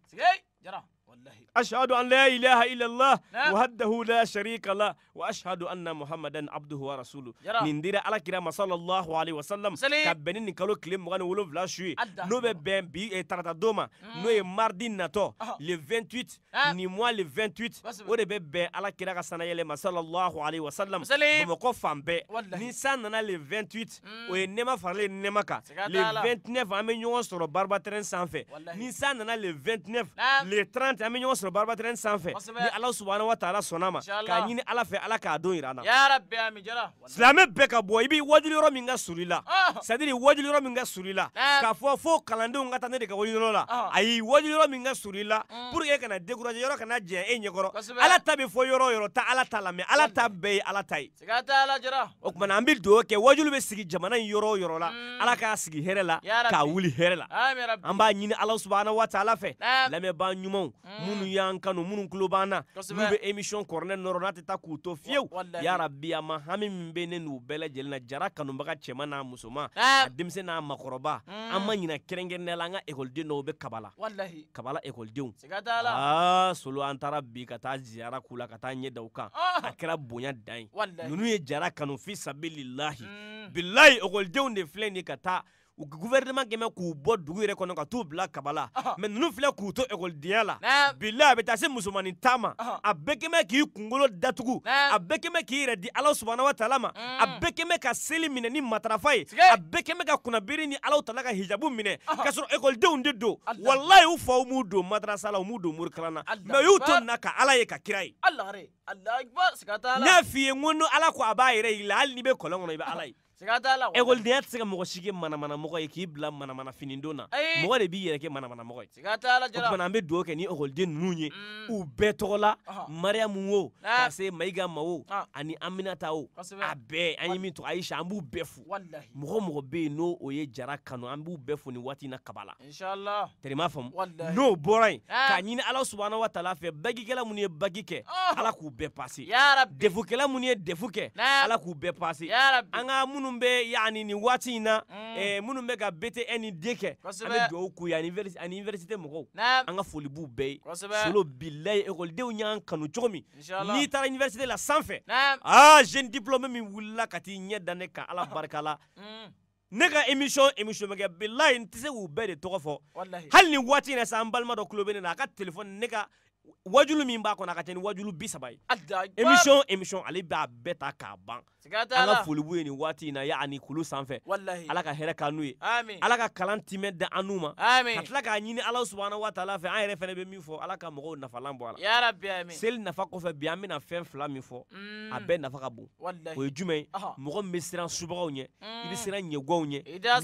S2: والله أشهد أن لا إله إلا الله نعم. وحده لا شريك له وأشهد أن محمدا عبده ورسوله نندير على كرام صلى الله عليه وسلم كبنين نكالو كلم غن ولو فلا شوي نو بين بي تراتا دوما نو ماردي ناتو le 28 ni moi le 28 o de bɛ bɛn ala kira ka sanayɛlɛma salallahu alaihi wasalam bamakɔ fan bɛɛ ni san nana le 28 o ye nɛma farale nɛma kan le 29 an bɛ ɲɔgɔn sɔrɔ barbatɛrɛn sanfɛ ni san nana le 29 le 30 an bɛ ɲɔgɔn sɔrɔ barabatrɛni sanfɛ ni ala subahana wa sɔnna ma k'a ɲini ala fɛ ala k'a don yira silamɛ bɛɛ ka bɔ i b'i wajuli yɔrɔ min ka suri la ah. sadiri wajuli yɔrɔ min ka suri la eh. k'a fɔ fo kalandenw ka taa ne de ka wajuli yɔrɔ la ayi ah. wajuli yɔrɔ min ka suri la mm. pour que e kana décourager yɔrɔ kana jɛ e ɲɛkɔrɔ ala ta bɛ fɔ yɔrɔ yɔrɔ ta ala ta la ala ta bɛɛ ye ala ta ye o kumana an bɛ dugawu kɛ wajuli bɛ sigi jamana in yɔrɔ yɔrɔ la mm. ala k'a sigi hɛrɛ la k'a wuli hɛrɛ la an b'a ɲini ala subahana wa taala fɛ eh. lamɛnbaa ɲumanw mm. minnu y'an kanu minnu tulo b'an na n'u bɛ émission kɔrɔlen nɔrɔ n'a tɛ taa k'u to fiyewu yarabi a ma hami min be ne n'u bɛɛ lajɛlen na jara kanubaga cɛma n'a musoman a denmisɛn n'a makɔrɔba an ma ɲina kɛrɛnkɛrɛnnenya la an ka ekɔliden dɔw bɛ kabala kabala ekɔlidenw ah, solo an taara bi ka taa ziyara k'u la ka taa ɲɛ da kan a ah. kɛra bonya dan ye ninnu ye jara kanu fi sabililahi bilahi hmm. ekɔlidenw de filɛ nin ka taa gouvernement kɛmɛ k'u bɔ dugu yɛrɛ kɔnɔ ka t'u bila kabala la mɛ ninnu filɛ k'u to ekɔlidenya la bila a bɛ taa se musomanin ta ma a bɛɛ kɛmɛ k'i kungolo datugu a bɛɛ kɛmɛ k'i yɛrɛ di ala subahana wa ma a bɛɛ kɛmɛ ka seli minɛ ni matarafa ye a bɛɛ kɛmɛ ka kunnabiri ni alaw tala ka hijabu minɛ k'a sɔrɔ ekɔlidenw de don walayi u faw m'u don madarasa la u m'u don morikalan na mɛ u y'u to nin na ka ala ye ka kira ye
S3: n y'a f'i
S2: ye n ko ala ko a b'a yɛrɛ yir'i la hali n'i bɛ kɔlɔn kɔnɔ i bɛ ala ye
S3: e ekɔlidenya
S2: tɛ se ka mɔgɔ si kɛ manamanamɔgɔ ye k'i bila manamana finidon na mɔgɔ de b'i yɛrɛ kɛ manamanamɔgɔ ye o an mm. be dugawu kɛ ni ekɔliden nunu ye u bɛɛ tɔgɔla mariyamu wo ah. ka se mayiga ma wo ah. ani aminata wo a bɛɛ an ye min tɔgɔ ayisa an b'u bɛɛ fo
S3: mɔgɔ
S2: mɔgɔ be yen n'o o ye jara kanu an b'u bɛɛ fo ni waati na kaba
S3: la
S2: faamu n'o bɔra yen ah. k'a ɲini ala subahana wa fɛ bagikɛla minnu ye bagi kɛ oh. ala k'u bɛɛ pase defukɛla minnu ye defu kɛ ala k'u bɛɛ pase an ka minnu minnu ya yani ni waati mm. eh, na eh bɛ ka BTN ni D kɛ an bɛ dugawu k'u ani université moko, an ka foli b'u bɛɛ ye Solo bilayi kanu cogo n'i taara université la sanfɛ ah jeune diplôme min wulila ka t'i ɲɛ da ne kan Ala barika la mm. ne ka émission émission bɛ kɛ n tɛ de tɔgɔ fɔ hali nin waati in na sa an balima dɔ na a ka téléphone ne ka wajulu min b'a kɔnɔ a ka ca ni wajulu bi saba ye émission émission ale b'a bɛɛ ban an ka foli b'u ye nin waati yaani kulu sanfɛ ala ka hɛrɛ ka n'u ye ala ka kalan timɛ da an n'u ma ka tila k'a ɲini ala subahana wa taala fɛ an yɛrɛ fɛnɛ bɛ min fɔ ala ka mɔgɔw nafalan bɔ a la seli nafa kɔfɛ bi an bɛna fɛn fila min fɔ mm. a bɛɛ nafa ka bon o ye jumɛn ye mɔgɔ min bɛ siran subagaw ɲɛ mm. i bɛ siran ɲɛguwaw ɲɛ n'i da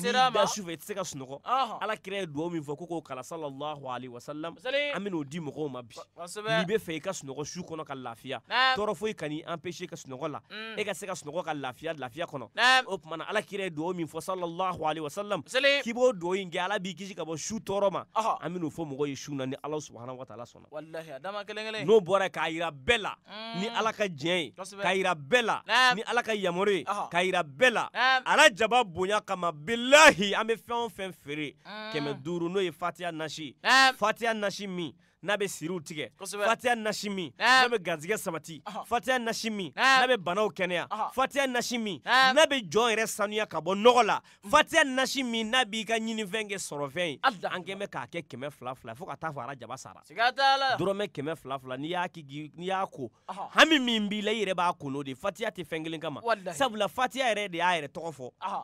S2: sufɛ i tɛ se ka ala kira ye duwawu min ko k'o kala salallahu alaihi wasalam an bɛ n'o di mɔgɔw ma bi
S3: n'i bɛ
S2: fɛ i ka sunɔgɔ su kɔnɔ ka lafiya tɔɔrɔ foyi kan'i empêcher ka sunɔgɔ la mm. e ka se sunɔgɔ ka lafiya lafiya kɔnɔ o tumana ala kira ye duwawu min fɔ salallahu alaihi wasalam k'i b'o duwawu in kɛ ala b'i kisi ka bɔ su tɔɔrɔ ma an ben'o fɔ mɔgɔ ye su na ni ala subahana wataala
S3: sɔnna n'o
S2: bɔra k'a yira bɛɛ la ni ala ka diɲɛ ye k'a yira bɛɛ la mm. ni ala ka yamaru ye k'a yira bɛɛ la ala jaba bonya kama bilahi an be fɛn o fɛn feere mm. kɛmɛ duuru n'o ye fatiya nasi fatiya nasi min nabe bɛ siriw tigɛ fatiya nasi min sabati fatia nashimi eh. nabe n'a bɛ fatia nashimi eh. nabe joy min n'a bɛ jɔn yɛrɛ sanuya ka bɔ nɔgɔ la mm. fatiya nasi ka ɲinifɛn kɛ sɔrɔfɛn ye an kɛn bɛ k'a kɛ kɛmɛ fila fila fo ka sara dɔrɔmɛ kɛmɛ keme flafla n'i y'a k'i n'i y'a ko hami mimbi le ire b'a ko n'o de fatia te tɛ fɛn kelen kama sabula fatiya yɛrɛ de y'a yɛrɛ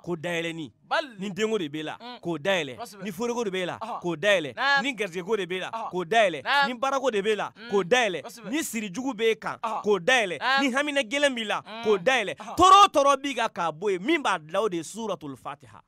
S2: ko dayɛlɛni ni dengo de bela mm. k'o daile ni foroko de bela k'o daile ni ko de bela k'o daile ni barako de b'e la mm. k'o dayɛlɛ ni sirijugu b'e kan k'o dayɛlɛ ni haminɛ gɛlɛn b'i la mm. k'o dayɛlɛ tɔɔrɔ tɔɔrɔ b'i kan k'a bɔ yen min b'a dilan o de suratul fatiha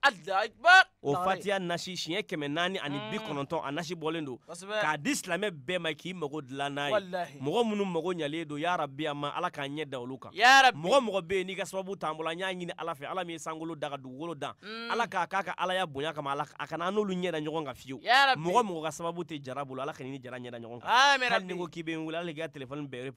S2: o fatiha nasi siɲɛ kɛmɛ naani ani mm. bi kɔnɔntɔn a nasi bɔlen don k'a di silamɛ bɛɛ ma k'i mago dilan n'a ye mɔgɔ minnu mago ɲalen don yarabi a ma ala k'an ɲɛ da olu kan mɔgɔ mɔgɔ bɛ yen n'i ka sababu t'an bolo an y'a ɲini ala fɛ ala min ye sankolo da ka dugukolo dan ala k'a k'a ka alaya bonya kama a kana an n'olu ɲɛ ɲɔgɔn kan fiyewu mɔgɔ mɔgɔ ka sababu tɛ jara bolo ala ka ɲini jara ɲɛda ɲɔgɔn kan ko k'i bɛ n wele hali k'i ka telefɔni bɛɛ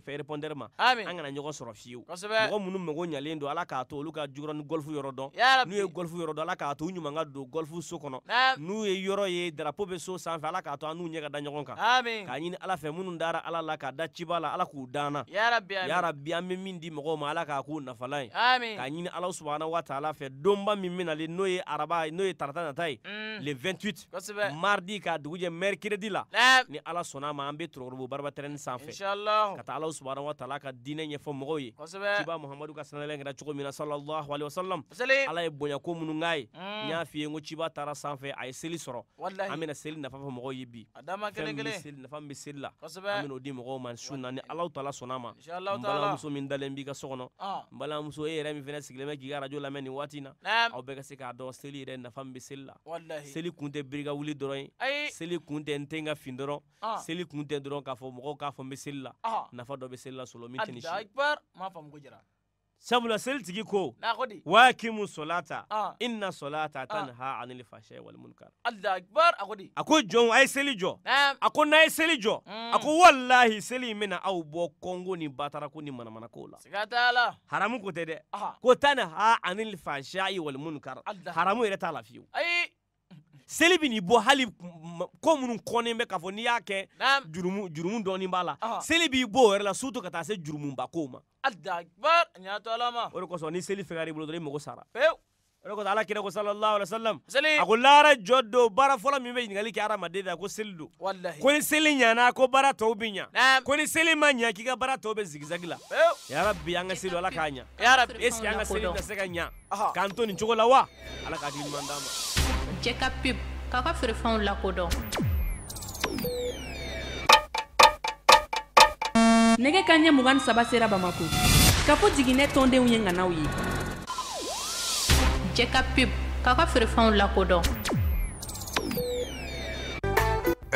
S2: fɛ répondeur ma an kana ɲɔgɔn sɔrɔ fiyewu mɔgɔ minnu mago ɲalen don ala k'a to olu ka jukɔrɔ ni gɔlifu yɔrɔ dɔn n'u ye gɔlifu yɔrɔ dɔn ala k'a to u ɲuman ka don gɔlifu so kɔnɔ n'u ye yɔrɔ ye darapo be so sanfɛ ala k'a to an n'u ɲɛ ka da ɲɔgɔn kan k'a ɲini ala fɛ minnu dara ala la k'a da ciba la ala k'u danna yarabi an be min di mɔgɔw ma ala k'a k'u nafalan ye k'a ɲini ala subahana watala fɛ donba min bɛnalen n'o ye araba n'o ye tarata nata ye mm. le 28 mardi k'a dugujɛ mercredi la ni ala sɔnna ma an be tɔrɔkɔrɔbu baraba tɛrɛni san ka taa alahu subahana wataala ka diinɛ ɲɛfɔ mɔgɔw ye kiba muhamadu ka sanɛlɛn kɛra cogo min na salallahu alehi wasalam ala ye bonyako minnu k'a ye mm. n y'a fiye ko ciba taara san a ye seli sɔrɔ an bena seli nafa fɔ mɔgɔw ye bi nafa min be seli la an ben'o di mɔgɔw ma su na ni alahu taala sɔnna ma n min dalen b'i ka sɔ kɔnɔ n balimamuso e yɛrɛ min fɛnɛ sigilen bɛ k'i ka radio lamɛn nin waati na aw bɛɛ ka se k'a dɔn seli yɛrɛ nafa min be seli la seli kun tɛ birika wuli dɔrɔn ye seli kun tɛ n tɛ ka fin dɔrɔn dɔrɔn seli kun tɛ dɔrɔn k'a fɔ mɔgɔw k'a fɔ n bɛ seli la nafa dɔ bɛ seli la sɔrɔ min tɛ nin
S3: si
S2: sabula seli tigi ko waakimu solata inna solata tanha anil fashai wal munkar
S3: a
S2: ko jɔn a ye seli jɔ a ko n'a ye seli jɔ a ko mm. walahi seli in bɛna aw bɔ kɔngo ni batarako ni manamanako
S3: la haramu ko tɛ dɛ
S2: ko tanha anil fashai wal munkar haramu yɛrɛ t'a la fiyewu seli bɛ bɔ hali ko minnu kɔnnen bɛ k'a fɔ n'i y'a kɛ jurumu jurumu dɔɔni b'a er la seli b'i bɔ o yɛrɛ la suto ka taa se jurumuba kow ma. alakibaru ɲatɔla ma. o de kosɔn ni seli fɛgɛra i bolo dɔrɔn i mago sara. pewu. o de kosɔn alakira ko sallallahu alaihi wa sallam. seli. a ko lahara jɔ don baara fɔlɔ min bɛ ɲininkali kɛ hadamaden la ko seli don. walahi. ko ni seli ɲana ko baara tɔw bɛ ɲa. naam. ko ni seli ma ɲa k'i ka baara tɔw bɛ zigizagi la. pewu. yarabi an ka seli ala k'a ɲa. yarabi. est ce que an seli bɛ se ka ɲa. k'an to nin wa. ala k'a hakili ɲuman cɛ ka pib k'a ka feerefɛnw lakodɔn nɛgɛ ka ɲɛ mugan saba sera bamako ka fɔ jiginɛ tɔndenw ye ŋanaw ye cɛ ka pib k'a ka feerefɛnw lakodɔn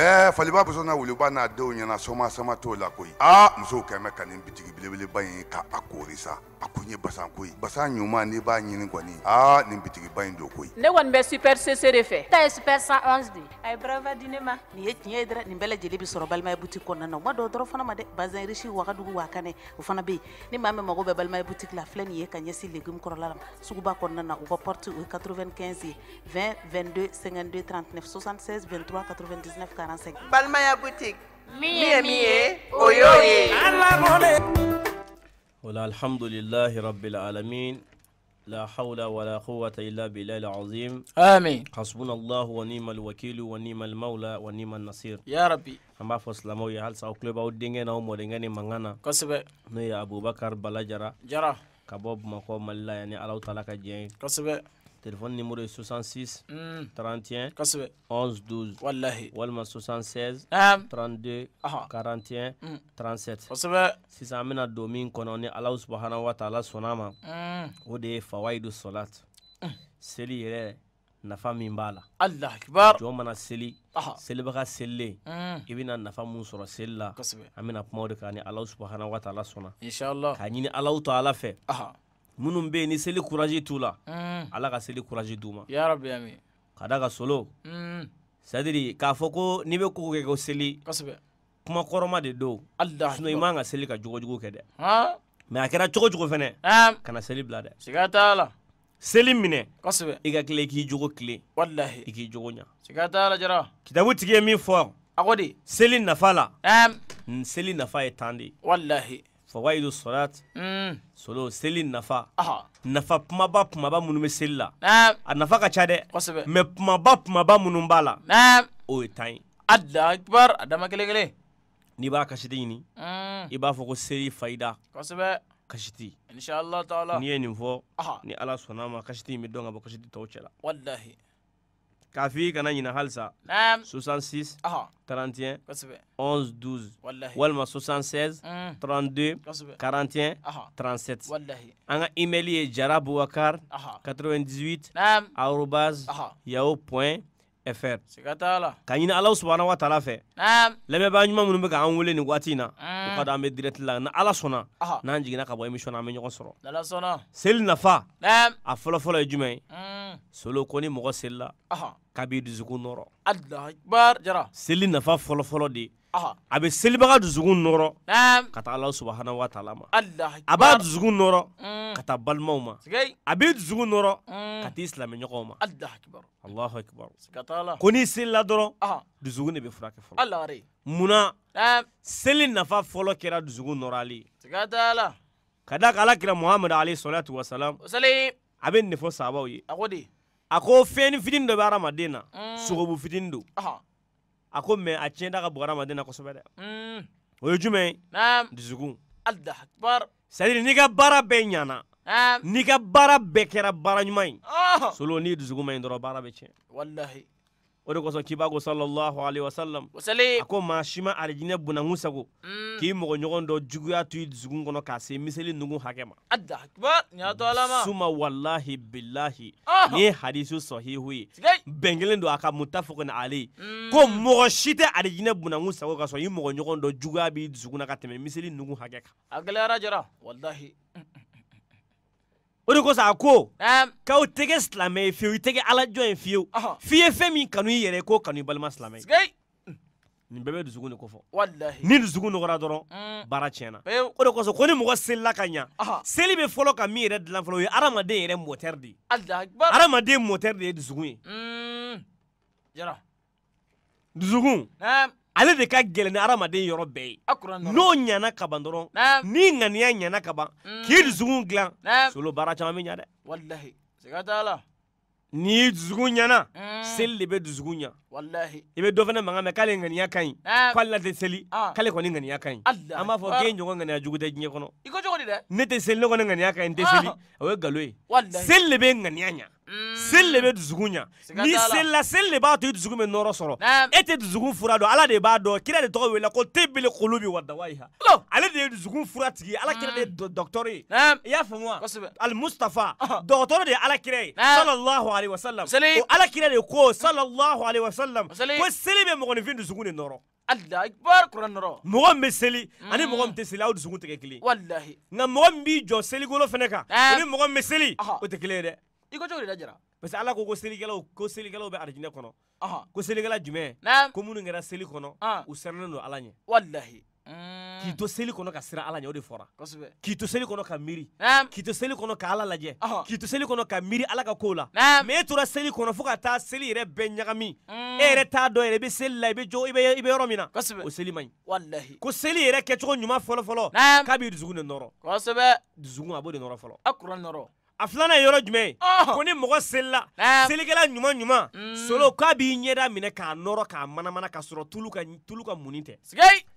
S2: Eh, faliba bɛ sɔn na wuluba n'a denw ɲɛna sɔma sama t'o la koyi aa ah, musow kɛmɛ ka nin bitigi belebeleba in ka a sa Akunye ko n ye basan ko basan ɲuman n'i b'a ɲini kɔni aa ah, nin bitigiba in don koyi
S3: ne kɔni bɛ super cc de fɛ ta ye super 111 de a ye barava di ne ma nin ye tiɲɛ ye dɛrɛ nin bɛɛ boutique kɔnɔna na ma dɔw dɔrɔn fana ma dɛ bazin rishi wagadugu wakanɛ o fana bɛ ni mame min mago bɛ balimaya boutique la filɛ ye ka ɲɛsin légume kɔrɔla la suguba kɔnɔna
S1: na u porte 95 20 22 52 39 76 23 99 40 45.
S3: Balma ya boutique. Mie mie oyoye.
S2: Wala alhamdulillahi rabbil alamin. لا حول ولا قوة إلا بالله العظيم آمين حسبنا الله ونعم الوكيل ونعم المولى ونعم النصير يا ربي أما فسلامو يا هل ساو كلوب أو دينغين أو مولينغيني مانغانا كسبة نيا أبو بكر بلا جرا جرا كبوب مكو ملا يعني ألاو تلاك جين كسبة تلفون نمبر 66 31 11 12 والله والما 76 32 41 37 كسبه سيسا منا دومين كونوني الله سبحانه وتعالى سناما ودي فوائد الصلاه سلي نفا من بالا الله اكبر جو منا سلي سلي بغا سلي ابن نفا من سورة سلا كسبه امنا بمودك ان الله سبحانه وتعالى سنا ان شاء الله كاني الله تعالى في minnu bɛ ni seli kuraji t'u la hmm. ala ka seli kuraji d'u ma ka da ka solo hmm. sadiri k'a fɔ ko n'i bɛ ko kɛ ko seli kuma kɔrɔma de don sinɔn i man ka seli ka jogojugu kɛ dɛ mɛ a kɛra cogo cogo fɛnɛ kana seli bila dɛ siga seli minɛ i ka kile k'i jogo kile walahi i k'i jogo ɲa jara kitabu tigi ye min fɔ a seli nafa la seli nafa ye tan de fawaidu salat mm. solo seli nafa Aha. nafa kumaba kumaba ba bɛ seli la a nafa ka ca dɛ mɛ kumaba kumaba minnu b'a la o ye tan ye ala kibar a dama kelen kelen n'i b'a kasidi ɲini mm. i b'a fɔ ko seli faida kosɛbɛ kasiti
S3: inshallah taala n'i ye nin fɔ
S2: ni ala sɔnna ma kasiti in bɛ dɔn ka bɔ kasiti tɔw cɛla k'a f'i kana ɲina halisa 66 31 11 12 walima 76 32 41 37 an ka email ye jara bubakar 98 arobas yahoo point fr ka ɲini alahu subahana taala fɛ lamɛnbaa ɲuman minnu bɛ k'an wele nin ni in na mm. u ka don an bɛ direct la ni ala sɔnna n'an jiginna ka bɔ émission na an bɛ ɲɔgɔn
S3: sɔrɔ
S2: seli nafa a fɔlɔfɔlɔ ye jumɛn ye mm. solo ko ni mɔgɔ selila k'a b'i dusukun
S3: nɔrɔ
S2: seli nafa fɔlɔfɔlɔ de a bɛ selibaga dusukun nɔrɔ ka taa alahu subahana wataala ma a b'a dusukun nɔrɔ mm. ka taa balimaw ma a b'i dusukun nɔrɔ tɛ silamɛ ɲɔgɔn ma alahu akibaru ko n'i selila dɔrɔn dusukun de bɛ furakɛ fɔlɔ munna seli nafa fɔlɔ kɛra dusukun nɔrɔli ye ka da ka alakira muhamadu alayhi salatu wasalam a bɛ nin de fɔ sahabaw ye a ko fɛnni fitini dɔ bɛ hadamaden na sogobu fitini don a ko mɛ a tiɲɛ da ka bon hadamaden na kosɛbɛ
S3: dɛ o ye jumɛn ye
S2: dusukun c'est n'i ka baara bɛɛ ɲana n'i ka baara bɛɛ kɛra baara ɲuman ye solo n'i dusukun ma ɲi dɔrɔn baara bɛ tiɲɛ o de kosɔn k'i ko sallallahu alaihi wa sallam a ko maa si ma alijinɛ bunakun sago mm. k'i mɔgɔ ɲɔgɔn dɔ juguya to i dusukun kɔnɔ k'a se miseli nugu hakɛ ma suma walahi bilahi n'i ye hadisu sɔhihu ye bɛn kelen don a ka mutafakun ale mm. ko mɔgɔ si tɛ alijinɛ bunakun sago ka sɔrɔ i mɔgɔ ɲɔgɔn dɔ juguya b'i dusukun na ka tɛmɛ miseli nugu hakɛ kan
S3: a gɛlɛyara jara walahi
S2: o de kosɔn a ko k'aw tɛ kɛ silamɛ ye fiyewu i tɛ kɛ alajɔn ye fiyewu f'i ye fɛn min kanu i yɛrɛ ye k'o kanu i balima silamɛ
S3: ye
S2: nin bɛɛ bɛ dusukun de kofɔ ni dusukun nɔgɔra dɔrɔn mm. baara tiɲɛna o de kosɔn ko ni mɔgɔ selila ka ɲa seli bɛ fɔlɔ ka min yɛrɛ dilan fɔlɔ o ye hadamaden yɛrɛ mɔtɛri de ye hadamaden mɔtɛri de ye dusukun ye mm. dusukun ale de ka gɛlɛn ni hadamaden yɔrɔ bɛɛ ye n'o ɲana ban dɔrɔn ni ŋaniya ɲana ban mm. k'i dusukun dilan solo baara caman bɛ ɲa dɛ ni dusukun ɲana mm. seli de bɛ dusukun ɲa i bɛ dɔ fana mankan mɛn k'ale ŋaniya ka ɲi k'ale la tɛ seli ah. k'ale kɔni ŋaniya ka ɲi an b'a fɔ k'e ɲɔgɔn ŋaniya jugu tɛ diɲɛ kɔnɔ ne tɛ seli ne kɔni ŋaniya ka ɲi n tɛ seli ah. o ye nkalon ye seli de bɛ ŋaniya ɲa seli bɛ dusukun ɲa n'i selila seli b'a to i dusukun bɛ nɔrɔ sɔrɔ e tɛ dusukun fura dɔn ala de b'a dɔn kira de tɔgɔ wele ko te bele kolo bi wa dawayi ha ale de ye dusukun fura tigi ala kira de ye dɔgɔtɔrɔ ye i y'a faamu wa alimustafa dɔgɔtɔrɔ de ye ala kira ye sallallahu alaihi wasallam o ala kira de ko sallallahu alaihi wasallam ko seli bɛ mɔgɔninfin dusukun de nɔrɔ Allah akbar kuran nɔrɔ. mɔgɔ min bɛ seli ani mɔgɔ min tɛ seli aw dusukun tɛ kɛ kelen ye. walahi. nka mɔgɔ min b'i jɔ selikolo fana kan o ni mɔgɔ min bɛ seli o tɛ kelen ye dɛ. i ko cogo de dajara parce que ala ko ko selikɛlaw ko selikɛlaw bɛ arijinɛ kɔnɔ ko selikɛla jumɛn ko minnu kɛra seli kɔnɔ u sirannen don ala ɲɛ walahi
S3: k'i
S2: to seli kɔnɔ ka sira ala ɲɛ o de fɔra k'i to seli kɔnɔ ka miiri k'i to seli kɔnɔ ka ala lajɛ k'i to seli kɔnɔ ka miiri ala ka kow la mɛ e tora seli kɔnɔ fo ka taa seli yɛrɛ bɛɛ ɲagami e yɛrɛ t'a dɔn yɛrɛ i be seli la i jo i bɛ yɔrɔ min na o seli man ɲi ko seli yɛrɛ kɛcogo ɲuman fɔlɔfɔlɔ k'a b'i dusukun de nɔrɔ dusukun a b'o de nɔrɔ
S3: fɔlɔ
S2: a filanan ye yɔrɔ jumɛn ko ni mɔgɔ selila selikɛla solo kabi nyera ɲɛda minɛ k'a nɔrɔ k'a manamana ka sɔrɔ tulu ka tulu ka munni tɛ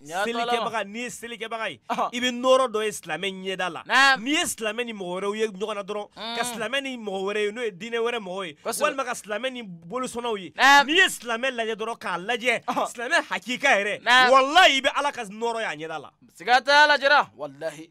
S2: selikɛbaga n'i ye selikɛbaga ye i noro do dɔ ye silamɛ la n'i ye silamɛ ni mɔgɔ wɛrɛw ye ɲɔgɔn na dɔrɔn ka silamɛ ni mɔgɔ wɛrɛ ye n'o ye diinɛ wɛrɛ mɔgɔ ye walima ka ni bolosɔnnaw ye n'i ye silamɛ lajɛ dɔrɔn k'a lajɛ silamɛ hakika yɛrɛ walahi i bɛ ala y'a ɲɛda la siga t'a la jɛra walahi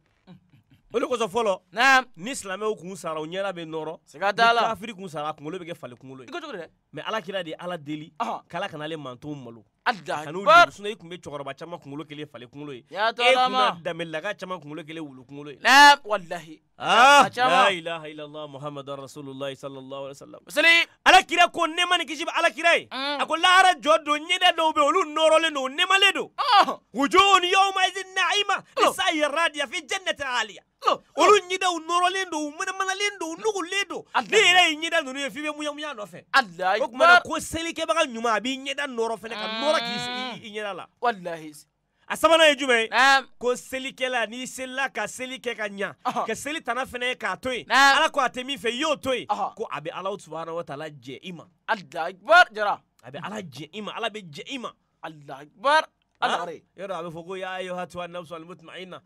S2: o de kosɔn fɔlɔ naam ni silamɛw kun sara u ɲɛda bɛ nɔrɔ siga t'a la ni kafiri kun sara a kunkolo bɛ kɛ fali kunkolo ye i ko cogo di dɛ mɛ ala kira de ye ala deli k'ala kana ale mantonw malo kan'u lebu sinɔn i tun bɛ cɛkɔrɔba caman kunkolo kelen fali kunkolo ye e tun na danbelelaka caman kunkolo kelen wulu kunkolo ye naam walahi a caman la ilaha illallah muhammadu rasulillah sallallahu alaihi wa sallam seli ala kira ko nɛma ni kisi bɛ ala kira ye a ko lahara jɔ don ɲɛda dɔw bɛ olu nɔrɔlen don u nɛmalen don wujuhun yawma izin na'ima lisa yɛrɛ fi jannati aliya olu ɲida u nɔrɔlen don u manamanalen don u nugulen don ne yɛrɛ ye ɲɛda ninnu ye f'i bɛ muyamuya nɔfɛ o tuma ko selikɛbaga ɲuman a b'i ɲɛda nɔrɔ fɛnɛ ka nɔrɔ k'i ɲɛda la a sabanan ye jumɛn ye ko selikɛla n'i selila ka seli kɛ ka ɲa ka seli tana fɛnɛ ye k'a to yen ala ko a tɛ min fɛ i y'o to yen ko a bɛ ala subahana wa taala jɛ i ma a bɛ ala jɛ i ma ala bɛ jɛ i ma yɔrɔ a bɛ fɔ ko ya ayuha tuwa nafsu almutmaina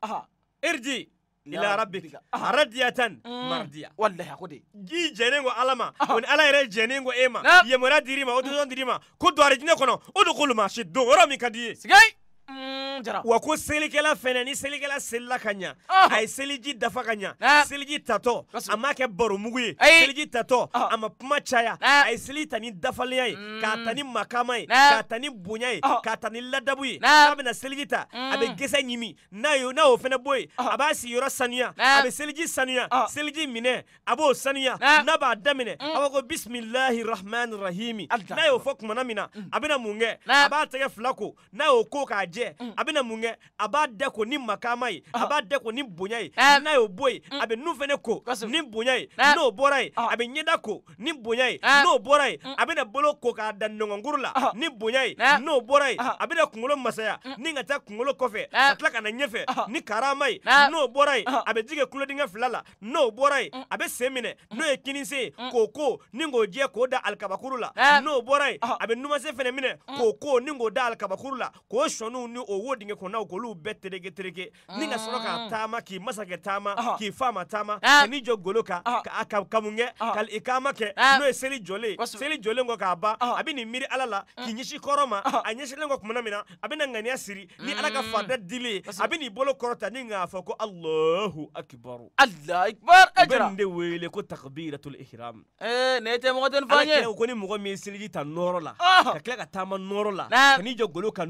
S2: han ارجي إلى ربك أه. ردية مرديا والله خدي جي جنينغو علما وان أه. ألا يرى جنينغو إيما نعم. يمرا ديريما ودون ديريما كدو أرجينا كنا ودخل ما شدو رامي كدي سكاي
S3: Mm, wa
S2: ko selikɛla fɛnɛ ni selikɛla selila ka ɲa a ye seliji dafa ka ɲa seliji tatɔ a m'a kɛ baromugu ye seliji tatɔ a ma kuma caya a ye seli ta ni dafalenya ye mm. k'a ta ni makama ye k'a ta ni bonya ye k'a ta ni ladabu ye n'a bɛna seliji ta a bɛ mm. gesɛ ɲimi n'a ye n'a y'o fɛnɛ bɔ yen a b'a sanuya a be seliji sanuya seliji minɛ a b'o sanuya n'a b'a daminɛ a b'a ko bisimilahi rahmani rahimi n'a y'o fɔ kumana min na a bɛna mun kɛ a b'a tɛgɛ fila ko n'a y'o ko k'a jɛ lajɛ mm. a bɛna mun kɛ a b'a da ko ni makama ye a b'a da ko ni bonya ye eh. n'a y'o bɔ yen a bɛ nu fɛnɛ ko ni bonya eh. ye mm. n'o bɔra ye a bɛ ɲɛda ko ni bonya ye n'o bɔra ye a bɛna bolo ko k'a da nɔgɔnkuru la ni bonya ye n'o bɔra ye a bɛna kunkolo masaya mm. ni ka ta kungolo kɔfɛ ka tila kana ɲɛfɛ ni karama ye eh. n'o bɔra ye a bɛ jigin kulodingɛ fila la n'o bɔra ye a bɛ sen minɛ n'o ye kinise ye k'o ko ni k'o jɛ k'o da alikabakuru la n'o bɔra ye a bɛ numanse fɛnɛ minɛ k'o ko ni k'o da alikabakuru la k'o sɔniw ni o wodingɛ kɔnɔnaw k'olu bɛɛ tereke tereke ni ka sɔrɔ k'a taama ah. mm. k'i masakɛ taama k'i faama taama kan'i jɔ golo kan k'a ka kamunkɛ ka ikaama kɛ n'o ye seli jɔlen seli jɔlen kɔ k'a ban a bɛ nin miiri ala la k'i ɲɛsin kɔrɔ ma a ɲɛsinlen kɔ tuma min na a bɛ na ŋaniya siri ni mm. ala ka fanda dili ye a bɛ n'i bolo kɔrɔta ni k'a fɔ ko alahu akibaru alahu akibaru e jara u bɛ nin de wele ko takbiratul ihram ee nin ye tɛmɔgɔ tɛ nin fɔ an ye ko ni mɔgɔ min ta nɔrɔ ka tila ka taama nɔrɔ n'i jɔ golo kan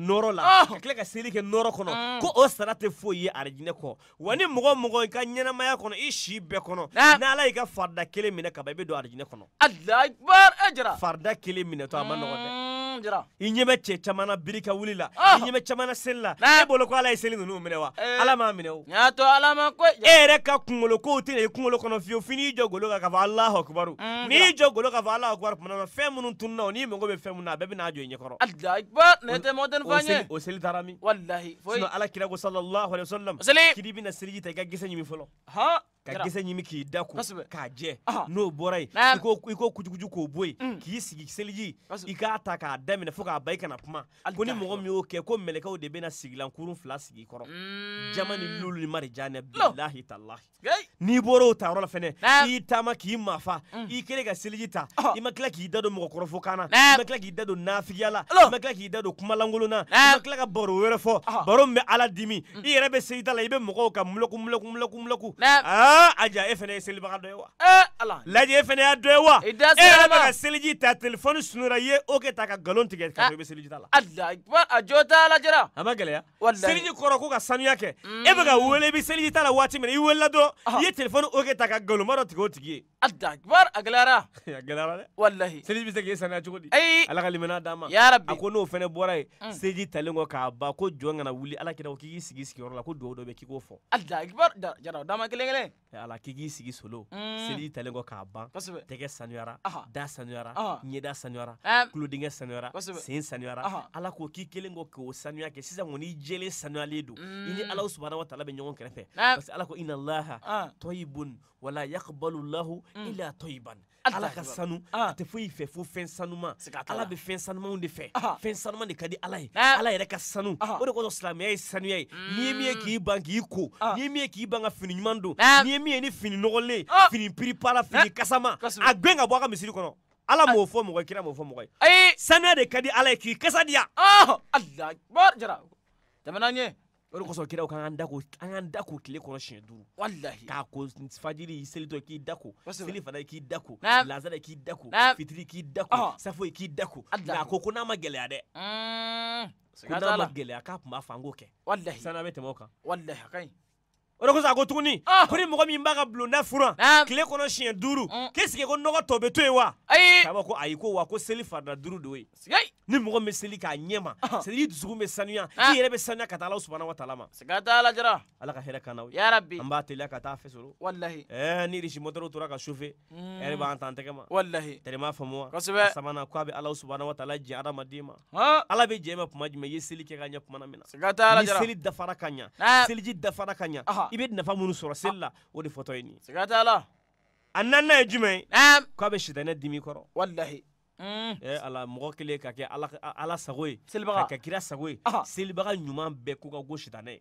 S2: kila ka seli kɛ nɔrɔ kɔnɔ mm. ko o sara tɛ foyi ye arijinɛ kɔ wa ni mɔgɔ mɔgɔ i ka ɲɛnamaya kɔnɔ i si bɛɛ kɔnɔ n'ala y'i ka farida kelen minɛ ka i be don arijinɛ kɔnɔ farida kelen minɛ to a ma nɔgɔn dɛ jira jara i ɲɛ bɛ cɛ caman na biri eh. ka wuli la i ɲɛ bɛ na seli la e bolo ko ala ye seli ninnu minɛ wa ala m'a minɛ o y'a to ala ma ko e yɛrɛ ka kunkolo kow tɛna i kunkolo kɔnɔ fiyewu f'i n'i jɔ golo kan ka fɔ alahu akubaru n'i jɔ golo kan fɔ alahu akubaru tuma na fɛn minnu tununna o n'i mago bɛ fɛn minnu na a bɛɛ bɛ n'a jɔ i ɲɛkɔrɔ alikiba ne tɛ mɔtɛni fɔ an ye o seli taara min walahi foyi sinɔn ala kira ko sallallahu alayhi wa sallam seli kiri bɛna seliji ta i ka gese ɲimi fɔlɔ kagese nyimi ɲimi k'i da ko n'o borai iko iko kujuju k'o boy yen mm. k'i sigi seliji i k'a ta na daminɛ baika na ba i kana kuma ko ni mɔgɔ min ko meleka o debena siglan kurun flasi i koro mm. jamani lulu ni marijanɛ billahi talahi n'i boro ta rola fene fɛnɛ i taama k'i mafa mm. i kɛlen ka seliji ta i ma tila k'i da don mɔgɔkɔrɔfokan na i ma k'i dado nafiyala naafigiya i ma k'i dado kuma kumalankolon na i ma tila ka baro wɛrɛ fɔ baro ala dimi i rebe bɛ la ibe mo ko ka mloku mloku mloku mloku aja eh, e fana eh, ye ah. selibaga mm. eh, dɔ ye wa lajɛ e fana y'a dɔ ye wa e yɛrɛ bɛ ka seliji ta telefɔni sunura i ye o ta ka nkalon tigɛ ka i bɛ seliji ta la a jo t'a la a ma gɛlɛya seliji kɔrɔ ko ka sanuya kɛ e bɛ ka wele i bɛ seliji ta la waati min na i welela dɔrɔn i ye telefɔni o ta ka nkalonba dɔ tigɛ o tigi ye a gɛlɛyara a gɛlɛyara dɛ walahi seliji bɛ se k'e sanuya cogo di ayi ala ka limaniya d'an ma a ko n'o fana bɔra yen seliji talen kɔ k'a ban ko jɔn kana wuli ala kira ko k'i k'i sigi sigiyɔrɔ la ko duwawu dɔ bɛ k'i k'o fɔ jara o dama kelen kelen Eh, ala k'i k'i sigi solo mm. seliji talen kɔ k'a ban tɛgɛ sanuyara da sanuyara ɲɛda sanuyara kulodengɛ sanuyara sen sanuyara ala ko k'i kelen kɔ k'o sanuya kɛ sisan kɔni i jɛlen sanuyalen don mm. i ni alahu subahana wa taala bɛ ɲɔgɔn kɛrɛfɛ parce que ala ko ina laha tɔyibun wala yaqbalu lahu mm. ila tɔyiban ala ka sanu a tɛ foyi fɛ fo fɛn sanuma ala bɛ fɛn sanumanw de fɛ fɛn sanuma de ka di ala ye ala yɛrɛ ka sanu o de kosɔn silamɛya ye sanuya ye n'i ye min ye k'i ban k'i ko n'i ye min ye k'i ban ka fini ɲuman don n'i ye min ye ni fini nɔgɔlen ah. fini piripara fini ah. kasama a gwɛn ka bɔ a ka misiri kɔnɔ ala m'o fɔ mɔgɔ kira m'o fɔ mɔgɔ ye ayi de ka di ala ye k'i kasa diya ah, jara jamana ɲɛ o de kosɔn kiraw kan da an k'an da tile kɔnɔ siɲɛ duuru k'a ko fajiri selitɔ k'i da seli fana k'i da ko k'i da fitiri k'i da safo k'i da nka a ko ko n'a hmm. ma gɛlɛya dɛ ko n'a ma gɛlɛya k'a tun b'a fɔ an k'o kɛ walahi bɛ tɛmɛ o kan Ah. o mm. a ko tuguni ko ni mɔgɔ min b'a ka bulonda furan kile kɔnɔ siɲɛ duuru k'e sigi ko nɔgɔ tɔ bɛ to yen wa ayi b'a ko ayi ko wa ko seli farida duuru de y'o ye ni mɔgɔ min seli k'a ɲɛ ma c'est à dire i dusukun bɛ sanuya i yɛrɛ bɛ sanuya ka taa ala subahana taala ma siga t'a la jara ala ka hɛrɛ kan na yarabi an b'a teliya ka taa a fɛ sɔrɔ walahi ɛɛ ni risi mɔtɛriw tora ka chauffe ɛri b'an t'an tɛgɛ ma walahi tɛrɛ m'a faamu wa kosɛbɛ sabanan k'a bɛ ala subahana taala jɛn adamaden ma ala bɛ jɛn ma kuma jumɛn i ye seli kɛ ka ɲɛ kuma min na siga t'a la jara ni seli dafara ka ɲa seliji dafara ka ɲa i bɛ nafa minnu sɔrɔ seli la o de fɔtɔ ye nin t'a la a naaninan ye jumɛn ye k'a Eh, ala mɔgɔ kelen ka kɛ ala sago ye ka kɛ kira sago ye selibaga ɲuman bɛɛ ko ka go sitanɛ ye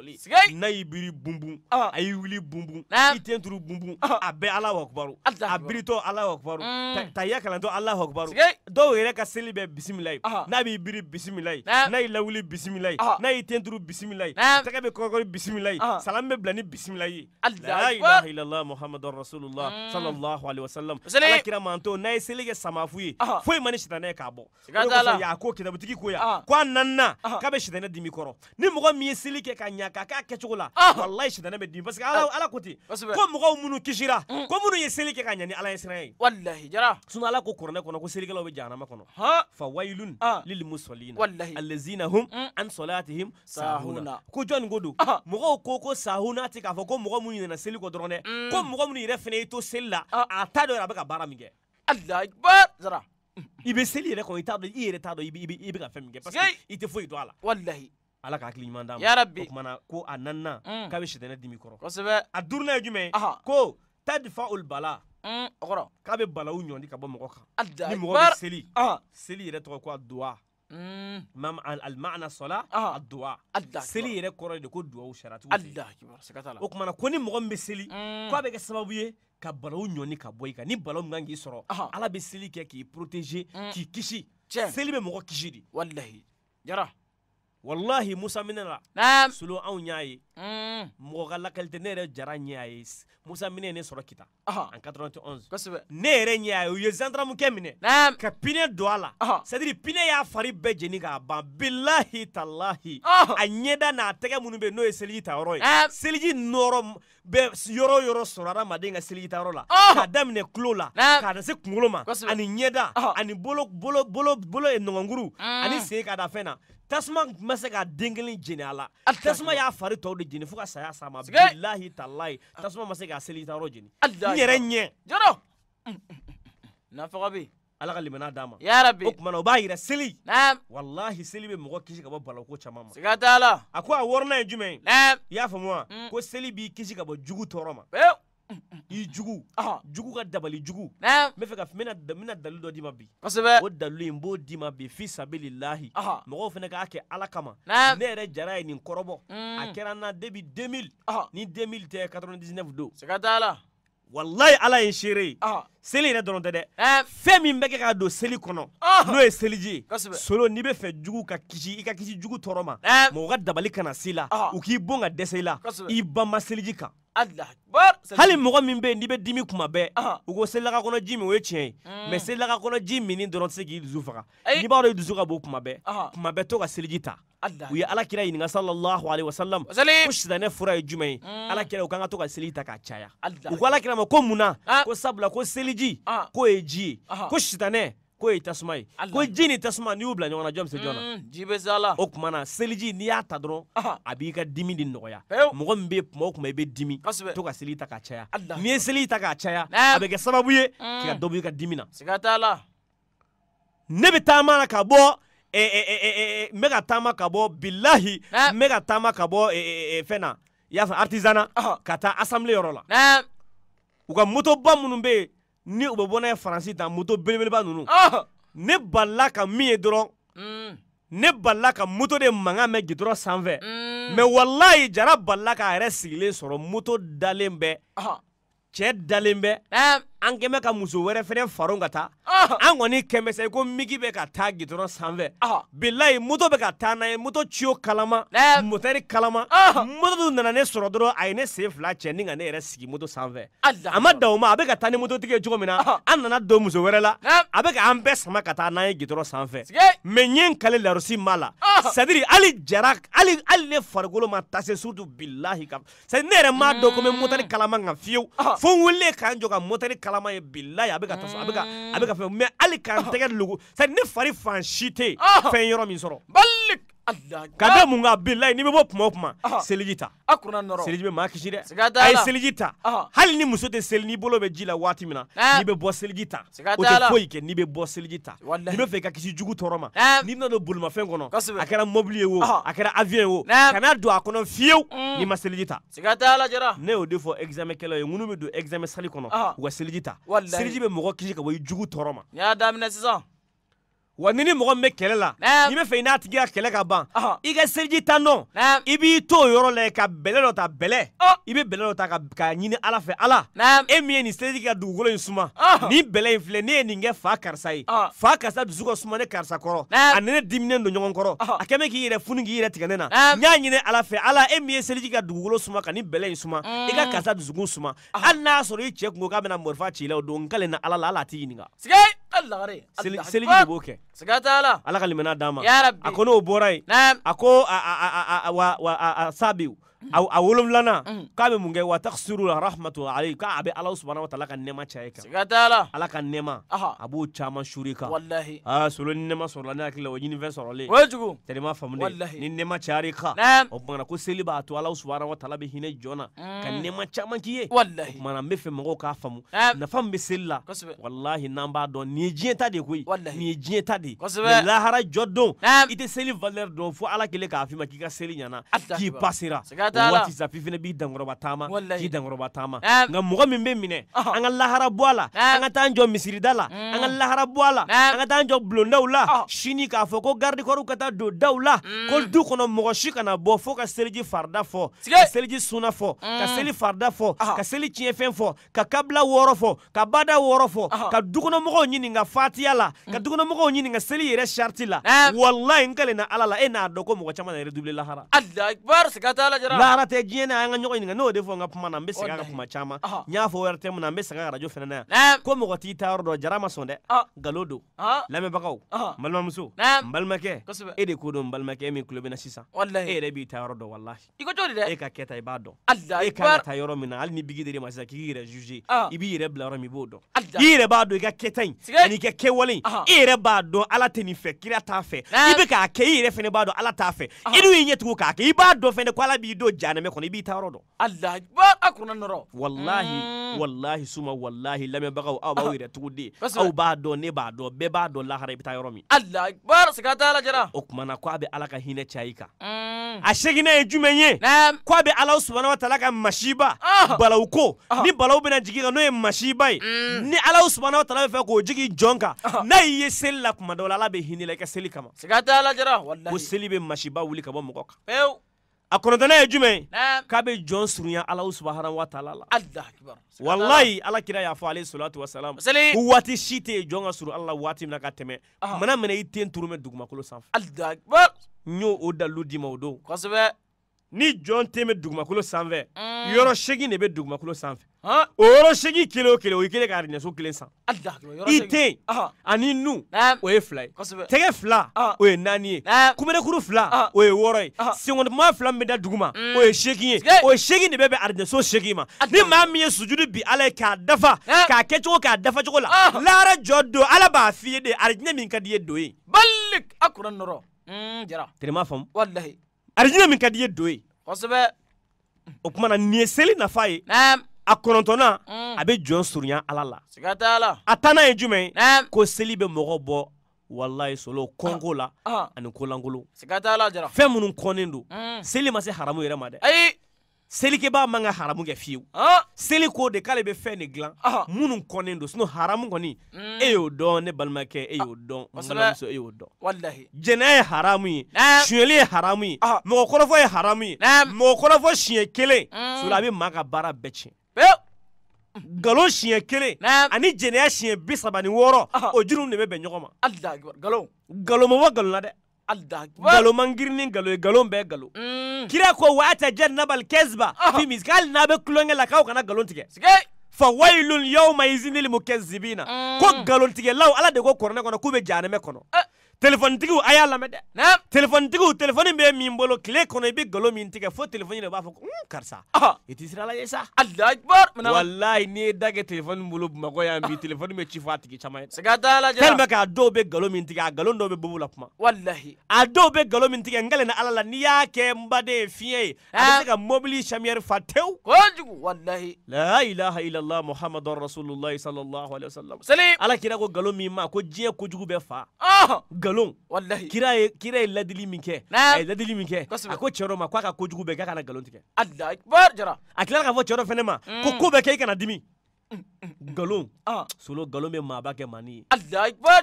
S2: jɔlen n'a y'i biri bunbun a y'i wuli bunbun i ten turu bunbun a bɛɛ alahu akubaru a biritɔ alahu akubaru mm. tahiya kalantɔ alahu akubaru dɔw yɛrɛ ka seli bɛ bisimila ye n'a b'i biri bisimila ye n'a y'i lawuli bisimila ye n'a y'i ten turu bisimila ye tɛgɛ bɛ kɔkɔri bisimila ye salam bɛ bila ni bisimila ye la muhammadu rasulullah mm. sallallahu alaihi wasallam alakira man to n'a ye seli kɛ samafu ye foyi ma ni sitanɛ k'a bɔ o de kosɔn y'a ko kitabutigi ko yan k'a nana k'a bɛ sitanɛ dimi kɔrɔ ni mɔgɔ min ye seli kɛ ka ɲɛ ñakaka kɛcogo la wallahi sitanɛ bɛ dimi parce que ala ala ko ten ko mɔgɔw minnu kisira ko minnu ye seli kɛ ka ɲa ni ala ye siranya ye wallahi jara sinɔ ala ko kuranɛ kɔnɔ ko selikɛlaw bɛ jahanama kɔnɔ fa wailun lilmusallina allazina hum an salatihim sahuna ko jɔni ko don mɔgɔw ko ko sahuna tɛ k'a fɔ ko mɔgɔ minnu ɲinɛna seli kɔ dɔrɔn dɛ ko mɔgɔ minnu yɛrɛ fɛnɛ y'i to seli la a t'a dɔ yɛrɛ a bɛ ka baara min kɛ alahu akbar zara i bɛ seli yɛrɛ kɔnɔ i t'a dɔn i yɛrɛ t'a dɔn i bɛ ka fɛn min kɛ parce que i tɛ foyi dɔn a la wallahi ala ka hakili ɲuman d'a ma yarabi o kumana ko a nanna mm. k'a bɛ sitanɛ dimi kɔrɔ kosɛbɛ a duruna ye jumɛn ye ko tadifa ol bala mm, o kɔrɔ k'a bɛ balawu ɲɔndi ka bɔ mɔgɔ kan ni mɔgɔ bɛ seli seli yɛrɛ tɔgɔ ko a duwa mm. mam almana sɔla a duwa seli yɛrɛ kɔrɔ de ko duwawu sariya tigiw fɛ o kumana ko ni mɔgɔ min bɛ seli k'a bɛ kɛ sababu ye ka balawu ɲɔni ka bɔ i kan ni balawu min kan k'i sɔrɔ ala bɛ seli kɛ k'i protéger k'i kisi seli bɛ mɔgɔ kisi de walahi jara والله موسى مننا نعم سلو او نياي Mm. mɔgɔ ka lakali ne yɛrɛ jara ɲɛ a ye musa mine ne sɔrɔ kita en 91 kosɛbɛ ne yɛrɛ ɲɛ a ye u ye zandaramukɛ minɛ ka pinɛ don a la sadiri pinɛ y'a fari bɛɛ jeni k'a ban bilahi talahi a ɲɛda n'a tɛgɛ minnu bɛ n'o ye seliji ta yɔrɔ ye seliji nɔrɔ bɛ yɔrɔ o yɔrɔ sɔrɔ adamaden ka seliji ta yɔrɔ la k'a daminɛ tulo la k'a da se kunkolo ma ani ɲɛda ani bolo bolo bolo bolo ye nɔgɔnkuru mm. ani sen k'a da fɛn na tasuma ma se ka den kelen jeni a la tasuma y'a fari tɔw bɛ jeni fo ka saya s'a ma bilahi talahi tasuma ma se k'a seli i ta yɔrɔ jeni n yɛrɛ ɲɛ jɔrɔ nafaga bɛ ala ka limana d'a ma yarabi o kumana o b'a yira seli naam walahi seli bɛ mɔgɔ kisi ka bɔ balako caman ma siga t'a la a ko a wɔɔrɔnan ye jumɛn ye naam i y'a faamu wa mm. ko seli b'i kisi ka bɔ jugu tɔɔrɔ ma pewu i jugu jugu ka dabali jugu me fe ka bɛna dalu dɔ d'i ma bi kosɛbɛ o dalu in b'o dima bi fi sabililahi mɔgɔw fana k'a kɛ ala kama ne yɛrɛ jara ye nin kɔrɔbɔ mm. a kɛra na debi 2000 ni 2000 tɛ 99 don siga t'a la walayi ala ye seere ye seli yɛrɛ dɔrɔn tɛ dɛ fɛn min bɛ kɛ k'a don seli kɔnɔ ah. n'o ye seliji ye solo n'i bɛ fɛ jugu ka kisi i ka kisi jugu tɔɔrɔ ma mɔgɔ ka dabali kana s'i la u k'i bon ka dɛsɛ i la i banba seliji kan hali mɔgɔ min bɛ n'i be dimi kuma bɛɛ u ko selaka kɔnɔ ji min o ye tiɲɛ ye mɛ mm. selaka kɔnɔ ji min dɔrɔn tɛ se k'i dusu faga n'i b'a dɔn i dusu ka bon kuma bɛɛ kuma bɛɛ to ka seliji ta u ye alakira ɲininka sallallahu alaihi wasallam ko sitanɛ fura ye jumɛn ye kira u kan ka to ka seli ta k'a caya u ko alakira ma ko mun na ah. ko sabula ko seliji ah. k'o ye ji ye ko sitanɛ ko ye tasuma ye ko ji ni tasuma n'i y'u bila ɲɔgɔn jɔn bɛ se jɔn na mm, ji bɛ se la o tuma na seliji n'i y'a ta dɔrɔn a b'i ka dimi de nɔgɔya mɔgɔ min bɛ kuma o kuma i bɛ dimi to ka seli ta k'a caya n'i ye seli ta k'a caya a bɛ kɛ sababu ye mm. k'i ka dɔ bɔ ka dimi na siga t'a la ne bɛ taama na ka bɔ e, n e, bɛ e, ka taama ka bɔ bilahi n bɛ ka taama ka bɔ fɛn na i y'a fɔ artisanat ka taa assemblée yɔrɔ la u ka motoba minnu bɛ yen ni u bɛ bɔ n'a ye faransi ta moto belebeleba ninnu ne balila ka min ye dɔrɔn mm. ne balila ka moto de mankan mɛn gitɔrɔ sanfɛ mɛ mm. walayi jara balila k'a yɛrɛ sigilen sɔrɔ moto dalen bɛɛ cɛɛ dalen bɛ an kɛmɛ ka muso wɛrɛ fɛnɛ faron ka taa an kɔni kɛmɛ sa i ko miki bɛ ka taa gidɔrɔn sanfɛ bilayi moto bɛ ka taa n'a ye moto ciyo kalama motɛri kalama moto dun nana ne sɔrɔ dɔrɔn a ye ne sen fila cɛ ni ka ne yɛrɛ sigi moto sanfɛ a ma dan ma a bɛ ka taa ni mototigi ye cogo min na an nana don muso wɛrɛ la a bɛ ka an bɛɛ sama ka taa n'an ye gidɔrɔn sanfɛ mɛ n n kale larusi ma la sadiri hali jara hali hali ne farikolo ma ta surutu bilahi ka sadi ne yɛrɛ m'a mmh. dɔn ko motɛri kalama kan fiyewu fo n wulile k'an jɔ ka mɔtɛri kalama ye bilayi a bɛ ka tasuma a bɛ ka a bɛ ka fɛn mɛ hali k'an tɛgɛ lugu c'est ne fari fan si tɛ fɛn yɔrɔ min sɔrɔ.
S3: balik ka ah! da
S2: mun kan bilayi n'i bɛ bɔ kuma o kuma seliji ta seliji bɛ maa kisi dɛ a ye seliji ta hali ni muso tɛ seli n'i bolo bɛ ji la waati min na eh. n'i bɛ bɔ seliji ta o tɛ foyi kɛ n'i bɛ bɔ seliji ta n'i bɛ fɛ i ka kisi jugu tɔɔrɔ ma eh. n'i bɛna don bolimafɛn kɔnɔ a kɛra mobili ye wo a kɛra avion ye wo eh. kana don a kɔnɔ fiyewu mm. n'i ma seliji ta ne y'o de fɔ examen kɛlaw ye minnu bɛ don examen salle kɔnɔ u ka seliji ta seliji bɛ mɔgɔ kisi ka bɔ jugu tɔɔrɔ ma wa ni ni mɔgɔ min bɛ kɛlɛ la n'i bɛ fɛ i n'a tigi ka kɛlɛ ka ban i ka seliji tan nɔ i b'i to o yɔrɔ la ka bɛlɛ dɔ ta bɛlɛ i bɛ bɛlɛ dɔ ta k'a ɲini ala fɛ ala e min ye nin seliji ka dugukolo in suma nin bɛlɛ in filɛ ne ye nin kɛ fa karisa ye fa karisa dusu ka suma ne karisa kɔrɔ a ni ne diminen don ɲɔgɔn kɔrɔ a kɛlen bɛ k'i yɛrɛ funu k'i yɛrɛ tigɛ ne na n y'a ɲini ala fɛ ala e min ye seliji ka dugukolo suma ka nin bɛlɛ in suma mm. i ka karisa dusukun suma hali n'a y'a sɔrɔ i cɛ kun ko k'a bɛna marifa ci i la o don n kale na ala la ala t'i ɲininka.
S3: الله عليه سلي سلي
S2: بوكي سكات على الله خلي منا داما يا ربي أكونه بوراي نعم أكو ااا ااا ااا وااا سابيو a wolon filana mm. k'a bɛ mun kɛ wa taksuru rahmatu alayhi k'a bɛ ala subhanahu wa ta'ala ka nɛma caya kan siga t'a la ala ka nɛma a b'o caman suri kan walahi aa ah, solo ni nɛma sɔrɔla ne hakili la o ɲinifɛn sɔrɔlen o ye jugu tɛri ma faamu de ni nɛma cayar'i kan o tumana ko seli b'a to ala subhanahu wa ta'ala bɛ hinɛ jɔn na ka nɛma caman k'i ye walahi o tumana n bɛ fɛ mɔgɔw k'a faamu nafa min bɛ seli la walahi n'an b'a dɔn nin ye diɲɛ ta de ye koyi nin ye diɲɛ ta de ye kosɛbɛ lahara jɔ don i tɛ seli valeur dɔn fo ala kelen k'a f'i ma k'i ka seli ɲana k'i passera siga waati zafi fɛnɛ b'i dankɔrɔba taama k'i dankɔrɔba taama nka mɔgɔ min bɛ minɛ an ka lahara bɔ a la an ka taa an jɔ misirida la an ka lahara bɔ a la an ka taa jɔ bulondaw la sini k'a fɔ ko garidi ka taa don daw la mm. ko du kɔnɔ mɔgɔ si kana bɔ fo ka mm. seliji farida fɔ ka seliji suna fɔ ka seli farida fɔ ka seli tiɲɛfɛn fɔ ka kabila wɔɔrɔ fɔ ka bada wɔɔrɔ fɔ ka dukɔnɔmɔgɔw ɲini fatiya la ka dukɔnɔmɔgɔw ɲini seli yɛrɛ sariti la walayi n kalen na ala la e n'a dɔn ko mɔgɔ caman na yɛrɛ dubile lahara lahara tɛ diɲɛ na an ka ɲɔgɔn ɲininka n'o ah. Ah. de fɔ n ka kuma na n bɛ segin a kuma caman n y'a fɔ ORTM na n bɛ segin a radio fana na yan ko mɔgɔ t'i taa yɔrɔ dɔn jara ma sɔn dɛ nkalon don lamɛnbagaw n balimamuso n balimakɛ e de ko don n balimakɛ e min tulo bɛ na sisan e yɛrɛ b'i taa yɔrɔ dɔn walahi i ko cogo di dɛ e ka kɛta i b'a dɔn e ka kan ka taa yɔrɔ min na hali ni bigi dir'i ma sisan k'i yɛrɛ juger ah. i b'i yɛrɛ bila yɔrɔ min i b'o dɔn i yɛrɛ b'a dɔn i ka in ani i ka kɛwale in e yɛrɛ b'a dɔn ala tɛ nin fɛ kira t'a fɛ i bɛ k'a kɛ i yɛrɛ fana b'a dɔn ala t'a fɛ i n'u y'i ɲɛ tugun k'a kɛ i b'a dɔn fana ko ala b'i don janame kɔnɔ i b'i ta yɔrɔ dɔn ala a kuruna nɔrɔ wallahi mm. wallahi suma wallahi lamɛnbagaw aw b'aw yɛrɛ tugu de aw b'a dɔn ne b'a dɔn bɛɛ b'a dɔn lahara i bɛ taa yɔrɔ min
S3: ala siga t'a la jara
S2: o kumana ko a bɛ ala ka hinɛ caya kan
S3: mm.
S2: a seginna ye jumɛn ye ko a bɛ ala subahana wa taala ka masiba ah. balaw ko ah. ni balaw bɛna jigin kan n'o ye masiba ye mm. ni ala subahana wa taala bɛ fɛ k'o jigi jɔn kan ah. n'a y'i ye seli la kuma dɔw la ala bɛ hinɛ i ka seli kama siga t'a la jara walahi ko seli bɛ masiba wuli ka bɔ mɔgɔ kan pewu a kɔnɔntɔnna ye jumɛn k'a bɛ jɔn surunya alahu subahana wa taala
S3: la
S2: walayi ala kira y'a fɔ alayhi salatu wa salam waati si tɛ yen jɔn ka surun ala la waati min na ka tɛmɛ mana minɛ i ten turu mɛ dugumakolo sanfɛ n y'o o dalilu d'i ma o don kosɛbɛ ni jɔn ten bɛ dugumakolo sanfɛ mm. yɔrɔ segin de bɛ dugumakolo sanfɛ o yɔrɔ segin kelen o kelen o ye kelen ka arinɛso kelen san
S3: i
S2: ten ani nu o ye fila ye tɛgɛ fila o ye naani ye kunberekuru fila o ye wɔɔrɔ ye senkɔnituma fila min bɛ da dugu ma mm. o ye segin ye o segin de bɛ bɛn arinɛso segin ma ni maa min ye sujudu bi ala ye k'a dafa k'a kɛcogo k'a dafacogo la lahara jɔ don ala b'a f'i ye de arijinɛ min ka di i ye don ye. balik
S3: a nɔrɔ. Mm, jara.
S2: tere m'a faamu. walahi. arijinɛ min ka di ye do ye kosɛbɛ o kumana nin ye seli nafa ye a kɔnɔntɔnna mm. a bɛ jɔn surunya ala la siga t'a la a tanna ye jumɛn ye ko seli bɛ mɔgɔ bɔ walayi solo kɔnko la ah. Ah. ani kolankolon siga t'a la jara fɛn minnu kɔnnen don mm. seli ma se haramu yɛrɛ ma dɛ selikɛbaa man ka haramu kɛ fiyewu ah. seli ko de k'ale bɛ fɛn ni dilan minnu kɔnnen don sinɔn haramu kɔni e y'o dɔn ne balimakɛ e y'o dɔn balimamuso e y'o dɔn jɛnɛya ye haramu ye suyɛli ye haramu ye mɔgɔ kɔrɔfɔ ye haramu ye mɔgɔ kɔrɔfɔ siɲɛ kelen sula a bɛ maa ka baara bɛɛ tiɲɛ pewu nkalon siɲɛ kelen ani jɛnɛya siɲɛ bi saba ni wɔɔrɔ o jiriw de bɛ bɛn ɲɔgɔn ma nkalon ma bɔ nkalon na dɛ alda galo mangirinin galo ye galon galo mm. kira ko wa atajannabal kesba fi miski hali n'a be kulonkɛ la kaw kana galon tigɛ fawailun yawma izini lilmukazzibina mm. ko galontigɛlaw ala de ko kɔrɔnɛ kɔnɔ k'u be jahanɛmɛ kɔnɔ telefɔnitigiw mm, ah. a y'a lamɛn dɛ telefɔnitigiw telefɔni bɛ min bolo tile kɔnɔ i bɛ nkalon min tigɛ fo telefɔni yɛrɛ b'a fɔ ko un karisa i t'i sira lajɛ sa walayi n'i ye da kɛ telefɔni bolo bamakɔ yan bi telefɔni bɛ ci fɔ a tigi caman ye t'a la jɛra tellement que a dɔw bɛ nkalon min tigɛ a nkalon dɔw bɛ bɔ u la kuma walahi a dɔw bɛ nkalon min tigɛ n na ala la n'i y'a kɛ n baden ye fiɲɛ ye eh? a bɛ se ka mobili samiyɛri fa tewu
S3: kojugu walahi
S2: la ilaha illallah muhammadu rasulillah sallallahu alaihi wa sallam ala kira ko galo min ma ko diɲɛ kojugu bɛ fa ah nkalon kira ye kira ye ladili min kɛ a ye eh, ladili min kɛ a ko cɛ dɔ ma k'a ka kojugu bɛɛ k'a kana nkalon tigɛ a tila k'a fɔ cɛ dɔ fana ma ko ko bɛɛ kɛ i kana dimi galon ah. solo galon bɛ maaba kɛ mani ye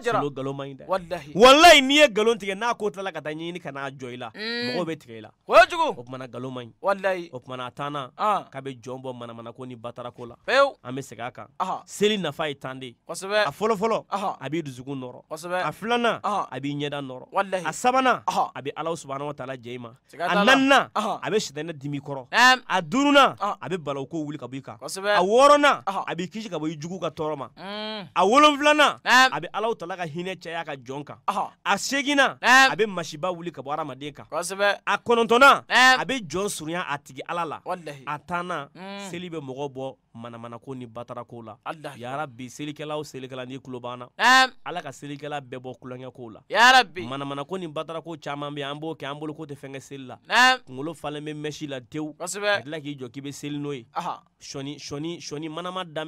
S3: solo nkalon man ɲi dɛ walayi
S2: n'i ye nkalon tigɛ n'a ko tilala ka taa ɲɛɲini ka n'a jɔ i la mm. mɔgɔw bɛ tigɛ i la o tumana nkalon man ɲi o tumana a tanna ah. k'a bɛ jɔn bɔ manamanako ni batarako la an bɛ segin a kan seli nafa ye tan de ye a fɔlɔfɔlɔ a b'i dusukun nɔrɔ a filanan a b'i ɲɛda nɔrɔ a sabanan a bɛ ala subahana wa taala jɛ i ma a naaninan a bɛ sitanɛ dimi kɔrɔ a duurunan a bɛ baloko wuli ka bɔ kan a wɔɔrɔnan a b'i kisi mm. ka bɔ i jugu ka tɔɔrɔ ma a wolonfilanan a bɛ alaw tala ka hinɛ caya ka jɔn kan a seginna a bɛ masiba wuli ka bɔ adamaden kan a kɔnɔntɔna a bɛ jɔn surunya a tigi ala la a tanna mm. seli bɛ mɔgɔ bɔ manamanako ni batarako la yarabi selikɛla selikɛla n'i tulo banna ala ka selikɛla bɛɛ bɔ kulonkɛko la manamanako ni batarako caman bɛ an b'o kɛ an boloko tɛ fɛn seli la kungolo falen bɛ mɛsi la tewu ka tila k'i jɔ k'i bɛ seli n'o ye sɔni sɔni sɔni manama daminɛ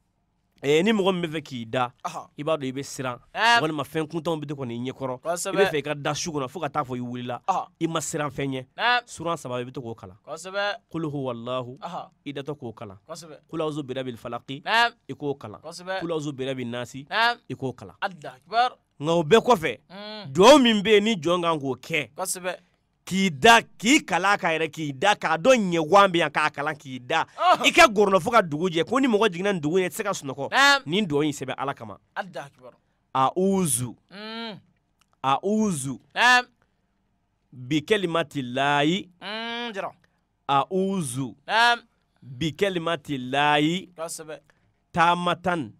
S2: Eh, ni mɔgɔ min bɛ fɛ k'i da i b'a dɔn i bɛ siran walima fɛn kuntanw bɛ to kɔni i ɲɛkɔrɔ i bɛ fɛ i ka da su kɔnɔ fo ka taa fɔ i wulila i ma siran fɛn ɲɛ suran saba i bɛ to k'o kalan kul huwa i datɔ k'o kalan kul awuzu birabil falaki i k'o kalan kul awuzu birabil nasi i k'o kalan
S3: nka
S2: o bɛɛ kɔfɛ duwawu mm. min bɛ yen ni jɔn kan k'o kɛ k'i da k'i kala k'a yɛrɛ k'i da k'a dɔn ɲɛ wan bɛ yan k'a kalan k'i da oh. i ka gɔrɔnɔ fo ka dugu jɛ ko ni mɔgɔ jiginna nin dugu in i tɛ se ka sunɔgɔ ni dɔn in sɛbɛ ala kama auzu mm. auzu bikɛlimatilayi mm, auzu bikɛlimatilayi taamatan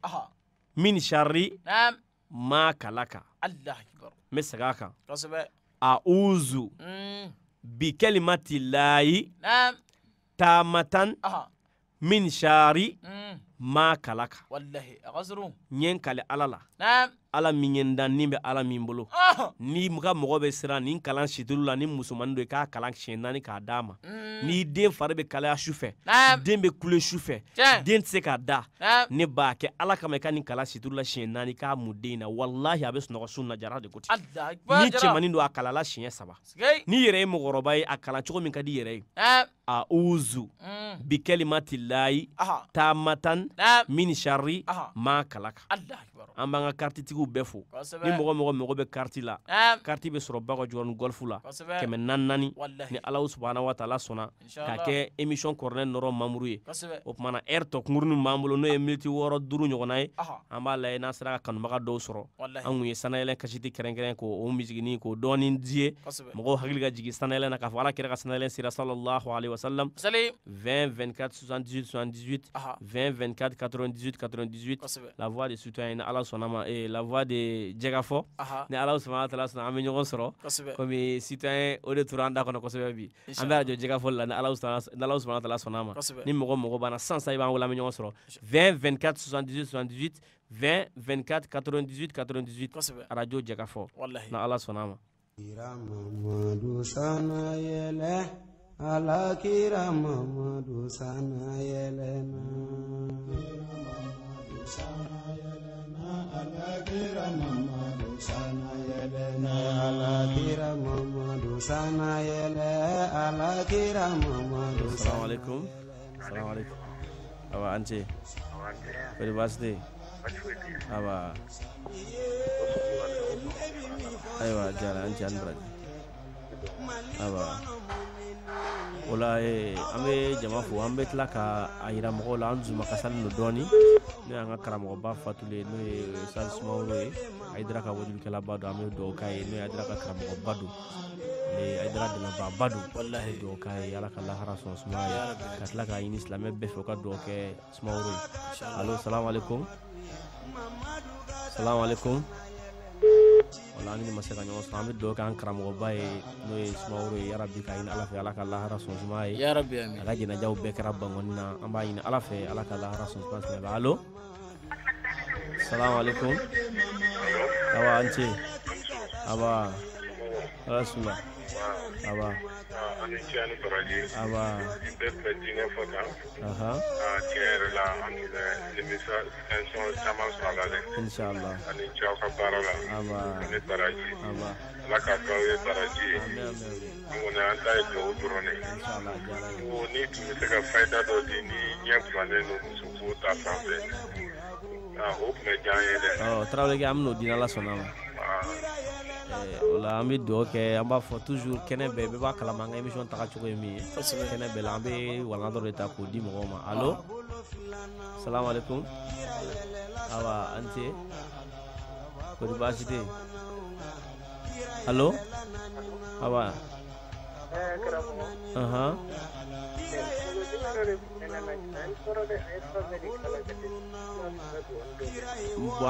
S2: min sharri ma kalaka n bɛ segin kan auzu mm. bikalimati layi tamatan min shari mm. ma kalaka ɲen kale ala la ala min ye da nin bɛ ala min bolo oh! n'i ka mɔgɔ bɛ siran nin kalan situlu la ni musomanin do i k'a kalan siɲɛ naani k'a d'a ma hmm. n'i den fari bɛ kalaya sufɛ den bɛ kule sufɛ den tɛ se k'a da ne b'a kɛ ala kama i ka nin kalan situlu la siɲɛ naani k'a mun den na walahi a bɛ sunɔgɔ sun na jara de ko
S3: ni cɛmanin do
S2: a kalala siɲɛ saba n'i yɛrɛ ye mɔgɔkɔrɔba ye a kalan cogo min ka di yɛrɛ ye a uzu hmm. bikɛlimatilayi taamatan min sari ma kalaka an b'an ka ka karitigiw bɛɛ fo ni mɔgɔ mɔgɔ mɔgɔ bɛ kariti la kariti bɛ sɔrɔ bakɔ jɔrɔni gɔlfu la kɛmɛ nan nani ni ala subahana wataala sɔnna k'a kɛ emission kɔrɔlen nɔrɔ mamuru ye o tumana ɛri tɔ b'an bolo n'o ye miniti wɔɔrɔ duuru ɲɔgɔnna ye an b'a layɛ n'an sera ka kanubaga dɔw sɔrɔ an kun ye kasiti kɛrɛnkɛrɛn k'o misigini k'o dɔɔni di ye mɔgɔw hakili ka jigi sanayɛlɛ na k'a fɔ ala kɛra ka sanayɛlɛ sira salallahu alaihi wasalam 20 24 78 78 20 24 98 98 la voix de citoyen ala sɔnna euh, et la voix de Djegafo. Ni Ala Ousmane Atala Suna an bɛ ɲɔgɔn sɔrɔ. Komi citoyen o de tora an da kɔnɔ bi. An bɛ radio Djegafo la ni subhanahu wa ta'ala sɔnna ma. Ni mɔgɔ mɔgɔ banna san san i b'an wele an bɛ ɲɔgɔn sɔrɔ. 20 24 78 78 20 24 98 98. Radio Djegafo. Ni Ala sɔnna ma.
S1: Kira Mamadu Sana yɛlɛ, Ala kira Mamadu Sana na. Kira Assalamualaikum.
S2: Assalamualaikum. Apa anci? Beri pasti. Apa? Ayo jalan jalan berarti.
S1: Apa? Eh, o la
S2: an be jama fo an be tila ka a yira mɔgɔw la an dusuma kasalen don dɔɔni n'o y'an ka karamɔgɔba fatulen n'o ye sali sumaworo eh, ye a ye dira ka wajulikɛlaba don an bɛ dugawu k'a ye n'o y'a dira ka karamɔgɔba don a ye dɛmɛbaba don walahi k'a ye ala ka lahara sɔn sumaya ye ka tila k'a ɲini silamɛ bɛɛ fɛ u ka dugawu kɛ sumaworo ye alo salamu alaikum wala ni ma se ka ɲɔgɔn sɔrɔ an bɛ dɔw k'an karamɔgɔba ye n'o ye sumaworo ye yarabi k'a ɲini ala fɛ ala ka lahara sɔn suma ye yarabi ami a ka jɛnɛjaw bɛɛ kɛra bangɔni na an b'a ɲini ala fɛ ala ka lahara sɔn suma sɛbɛ alo salamu awa an ce aba ala sula aba
S1: ani cɛ ani baraji aba n bɛ fɛ diinɛ fɔ tan tiɲɛ yɛrɛ la an tun bɛ denmisɛn
S3: caman sɔrɔ a la dɛ inshallah ani cɛ aw ka baara la aba ani baraji aba ala ka kɛ aw ye baraji ye an kɔni an ta ye duwawu dɔrɔn de ye ko n'i tun se ka fayida dɔ di ni ɲɛ kumanen don muso ko ta fanfɛ o tun bɛ diya
S2: an ye dɛ tarawelekɛ an bɛn'o di o la an bɛ dugawu kɛ an b'a fɔ toujours kɛnɛ bɛɛ bɛɛ b'a kalama an ka émission taga ye min ye kɛnɛ bɛɛ la an bɛ walan dɔ de ta k'o di mɔgɔw ma allo salamu awa an tɛ kɔni baasi tɛ allo awa. ɛɛ eh, karamɔgɔ. bon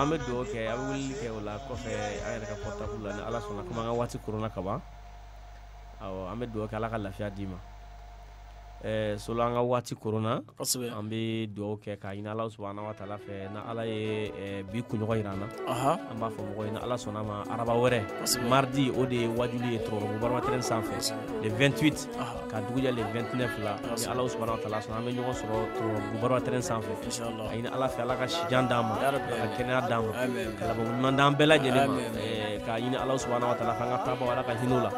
S2: an bɛ dugawu kɛ an ya, bɛ weleli kɛ o la kɔfɛ an yɛrɛ ka portable la ni ala sɔnna komi an ka waati koronna ka ban awɔ an bɛ dugawu kɛ ala ka lafiya d'i ma Eh, solo an ka waati korona an be dugawu kɛ k'a ɲini ala subahana wataala fɛ na ala ye eh, bi kunɲɔgɔn yira na an b'a fɔ mɔgɔ ɲina ala sɔnna ma araba wɛrɛ mardi o de ye wajuli ye tɔrɔrɔbu baramatɛrɛn san fɛ le 28 Aha. ka duguja le 29 la ni ala subahana wataala sɔnna an be ɲɔgɔn sɔrɔ tɔrɔrɔbu baramatɛrɛn san fɛ a ɲini ala fɛ ala ka sijan d'an ma ka kɛnɛya d'an ma ka d'an bɛɛ lajɛlen ma eh, k'a ɲini ala subahana wataala k'an ka taabaw ala ka hinɛw la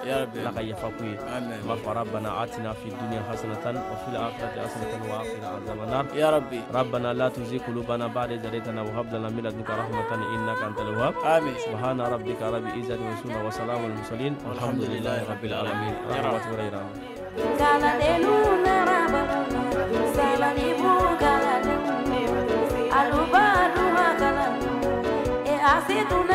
S2: ala ka yafa k'u ye an b'a fɔ arabana atina fi duniya hasanatan وفي الآخرة حسنة وقنا عذاب النار يا ربي ربنا لا تزغ قلوبنا بعد إذ هديتنا وهب لنا من لدنك رحمة إنك أنت الوهاب آمين سبحان ربك رب العزة والسنة وسلام على المرسلين والحمد لله رب العالمين رحمة الله
S1: Alubaru magalan, e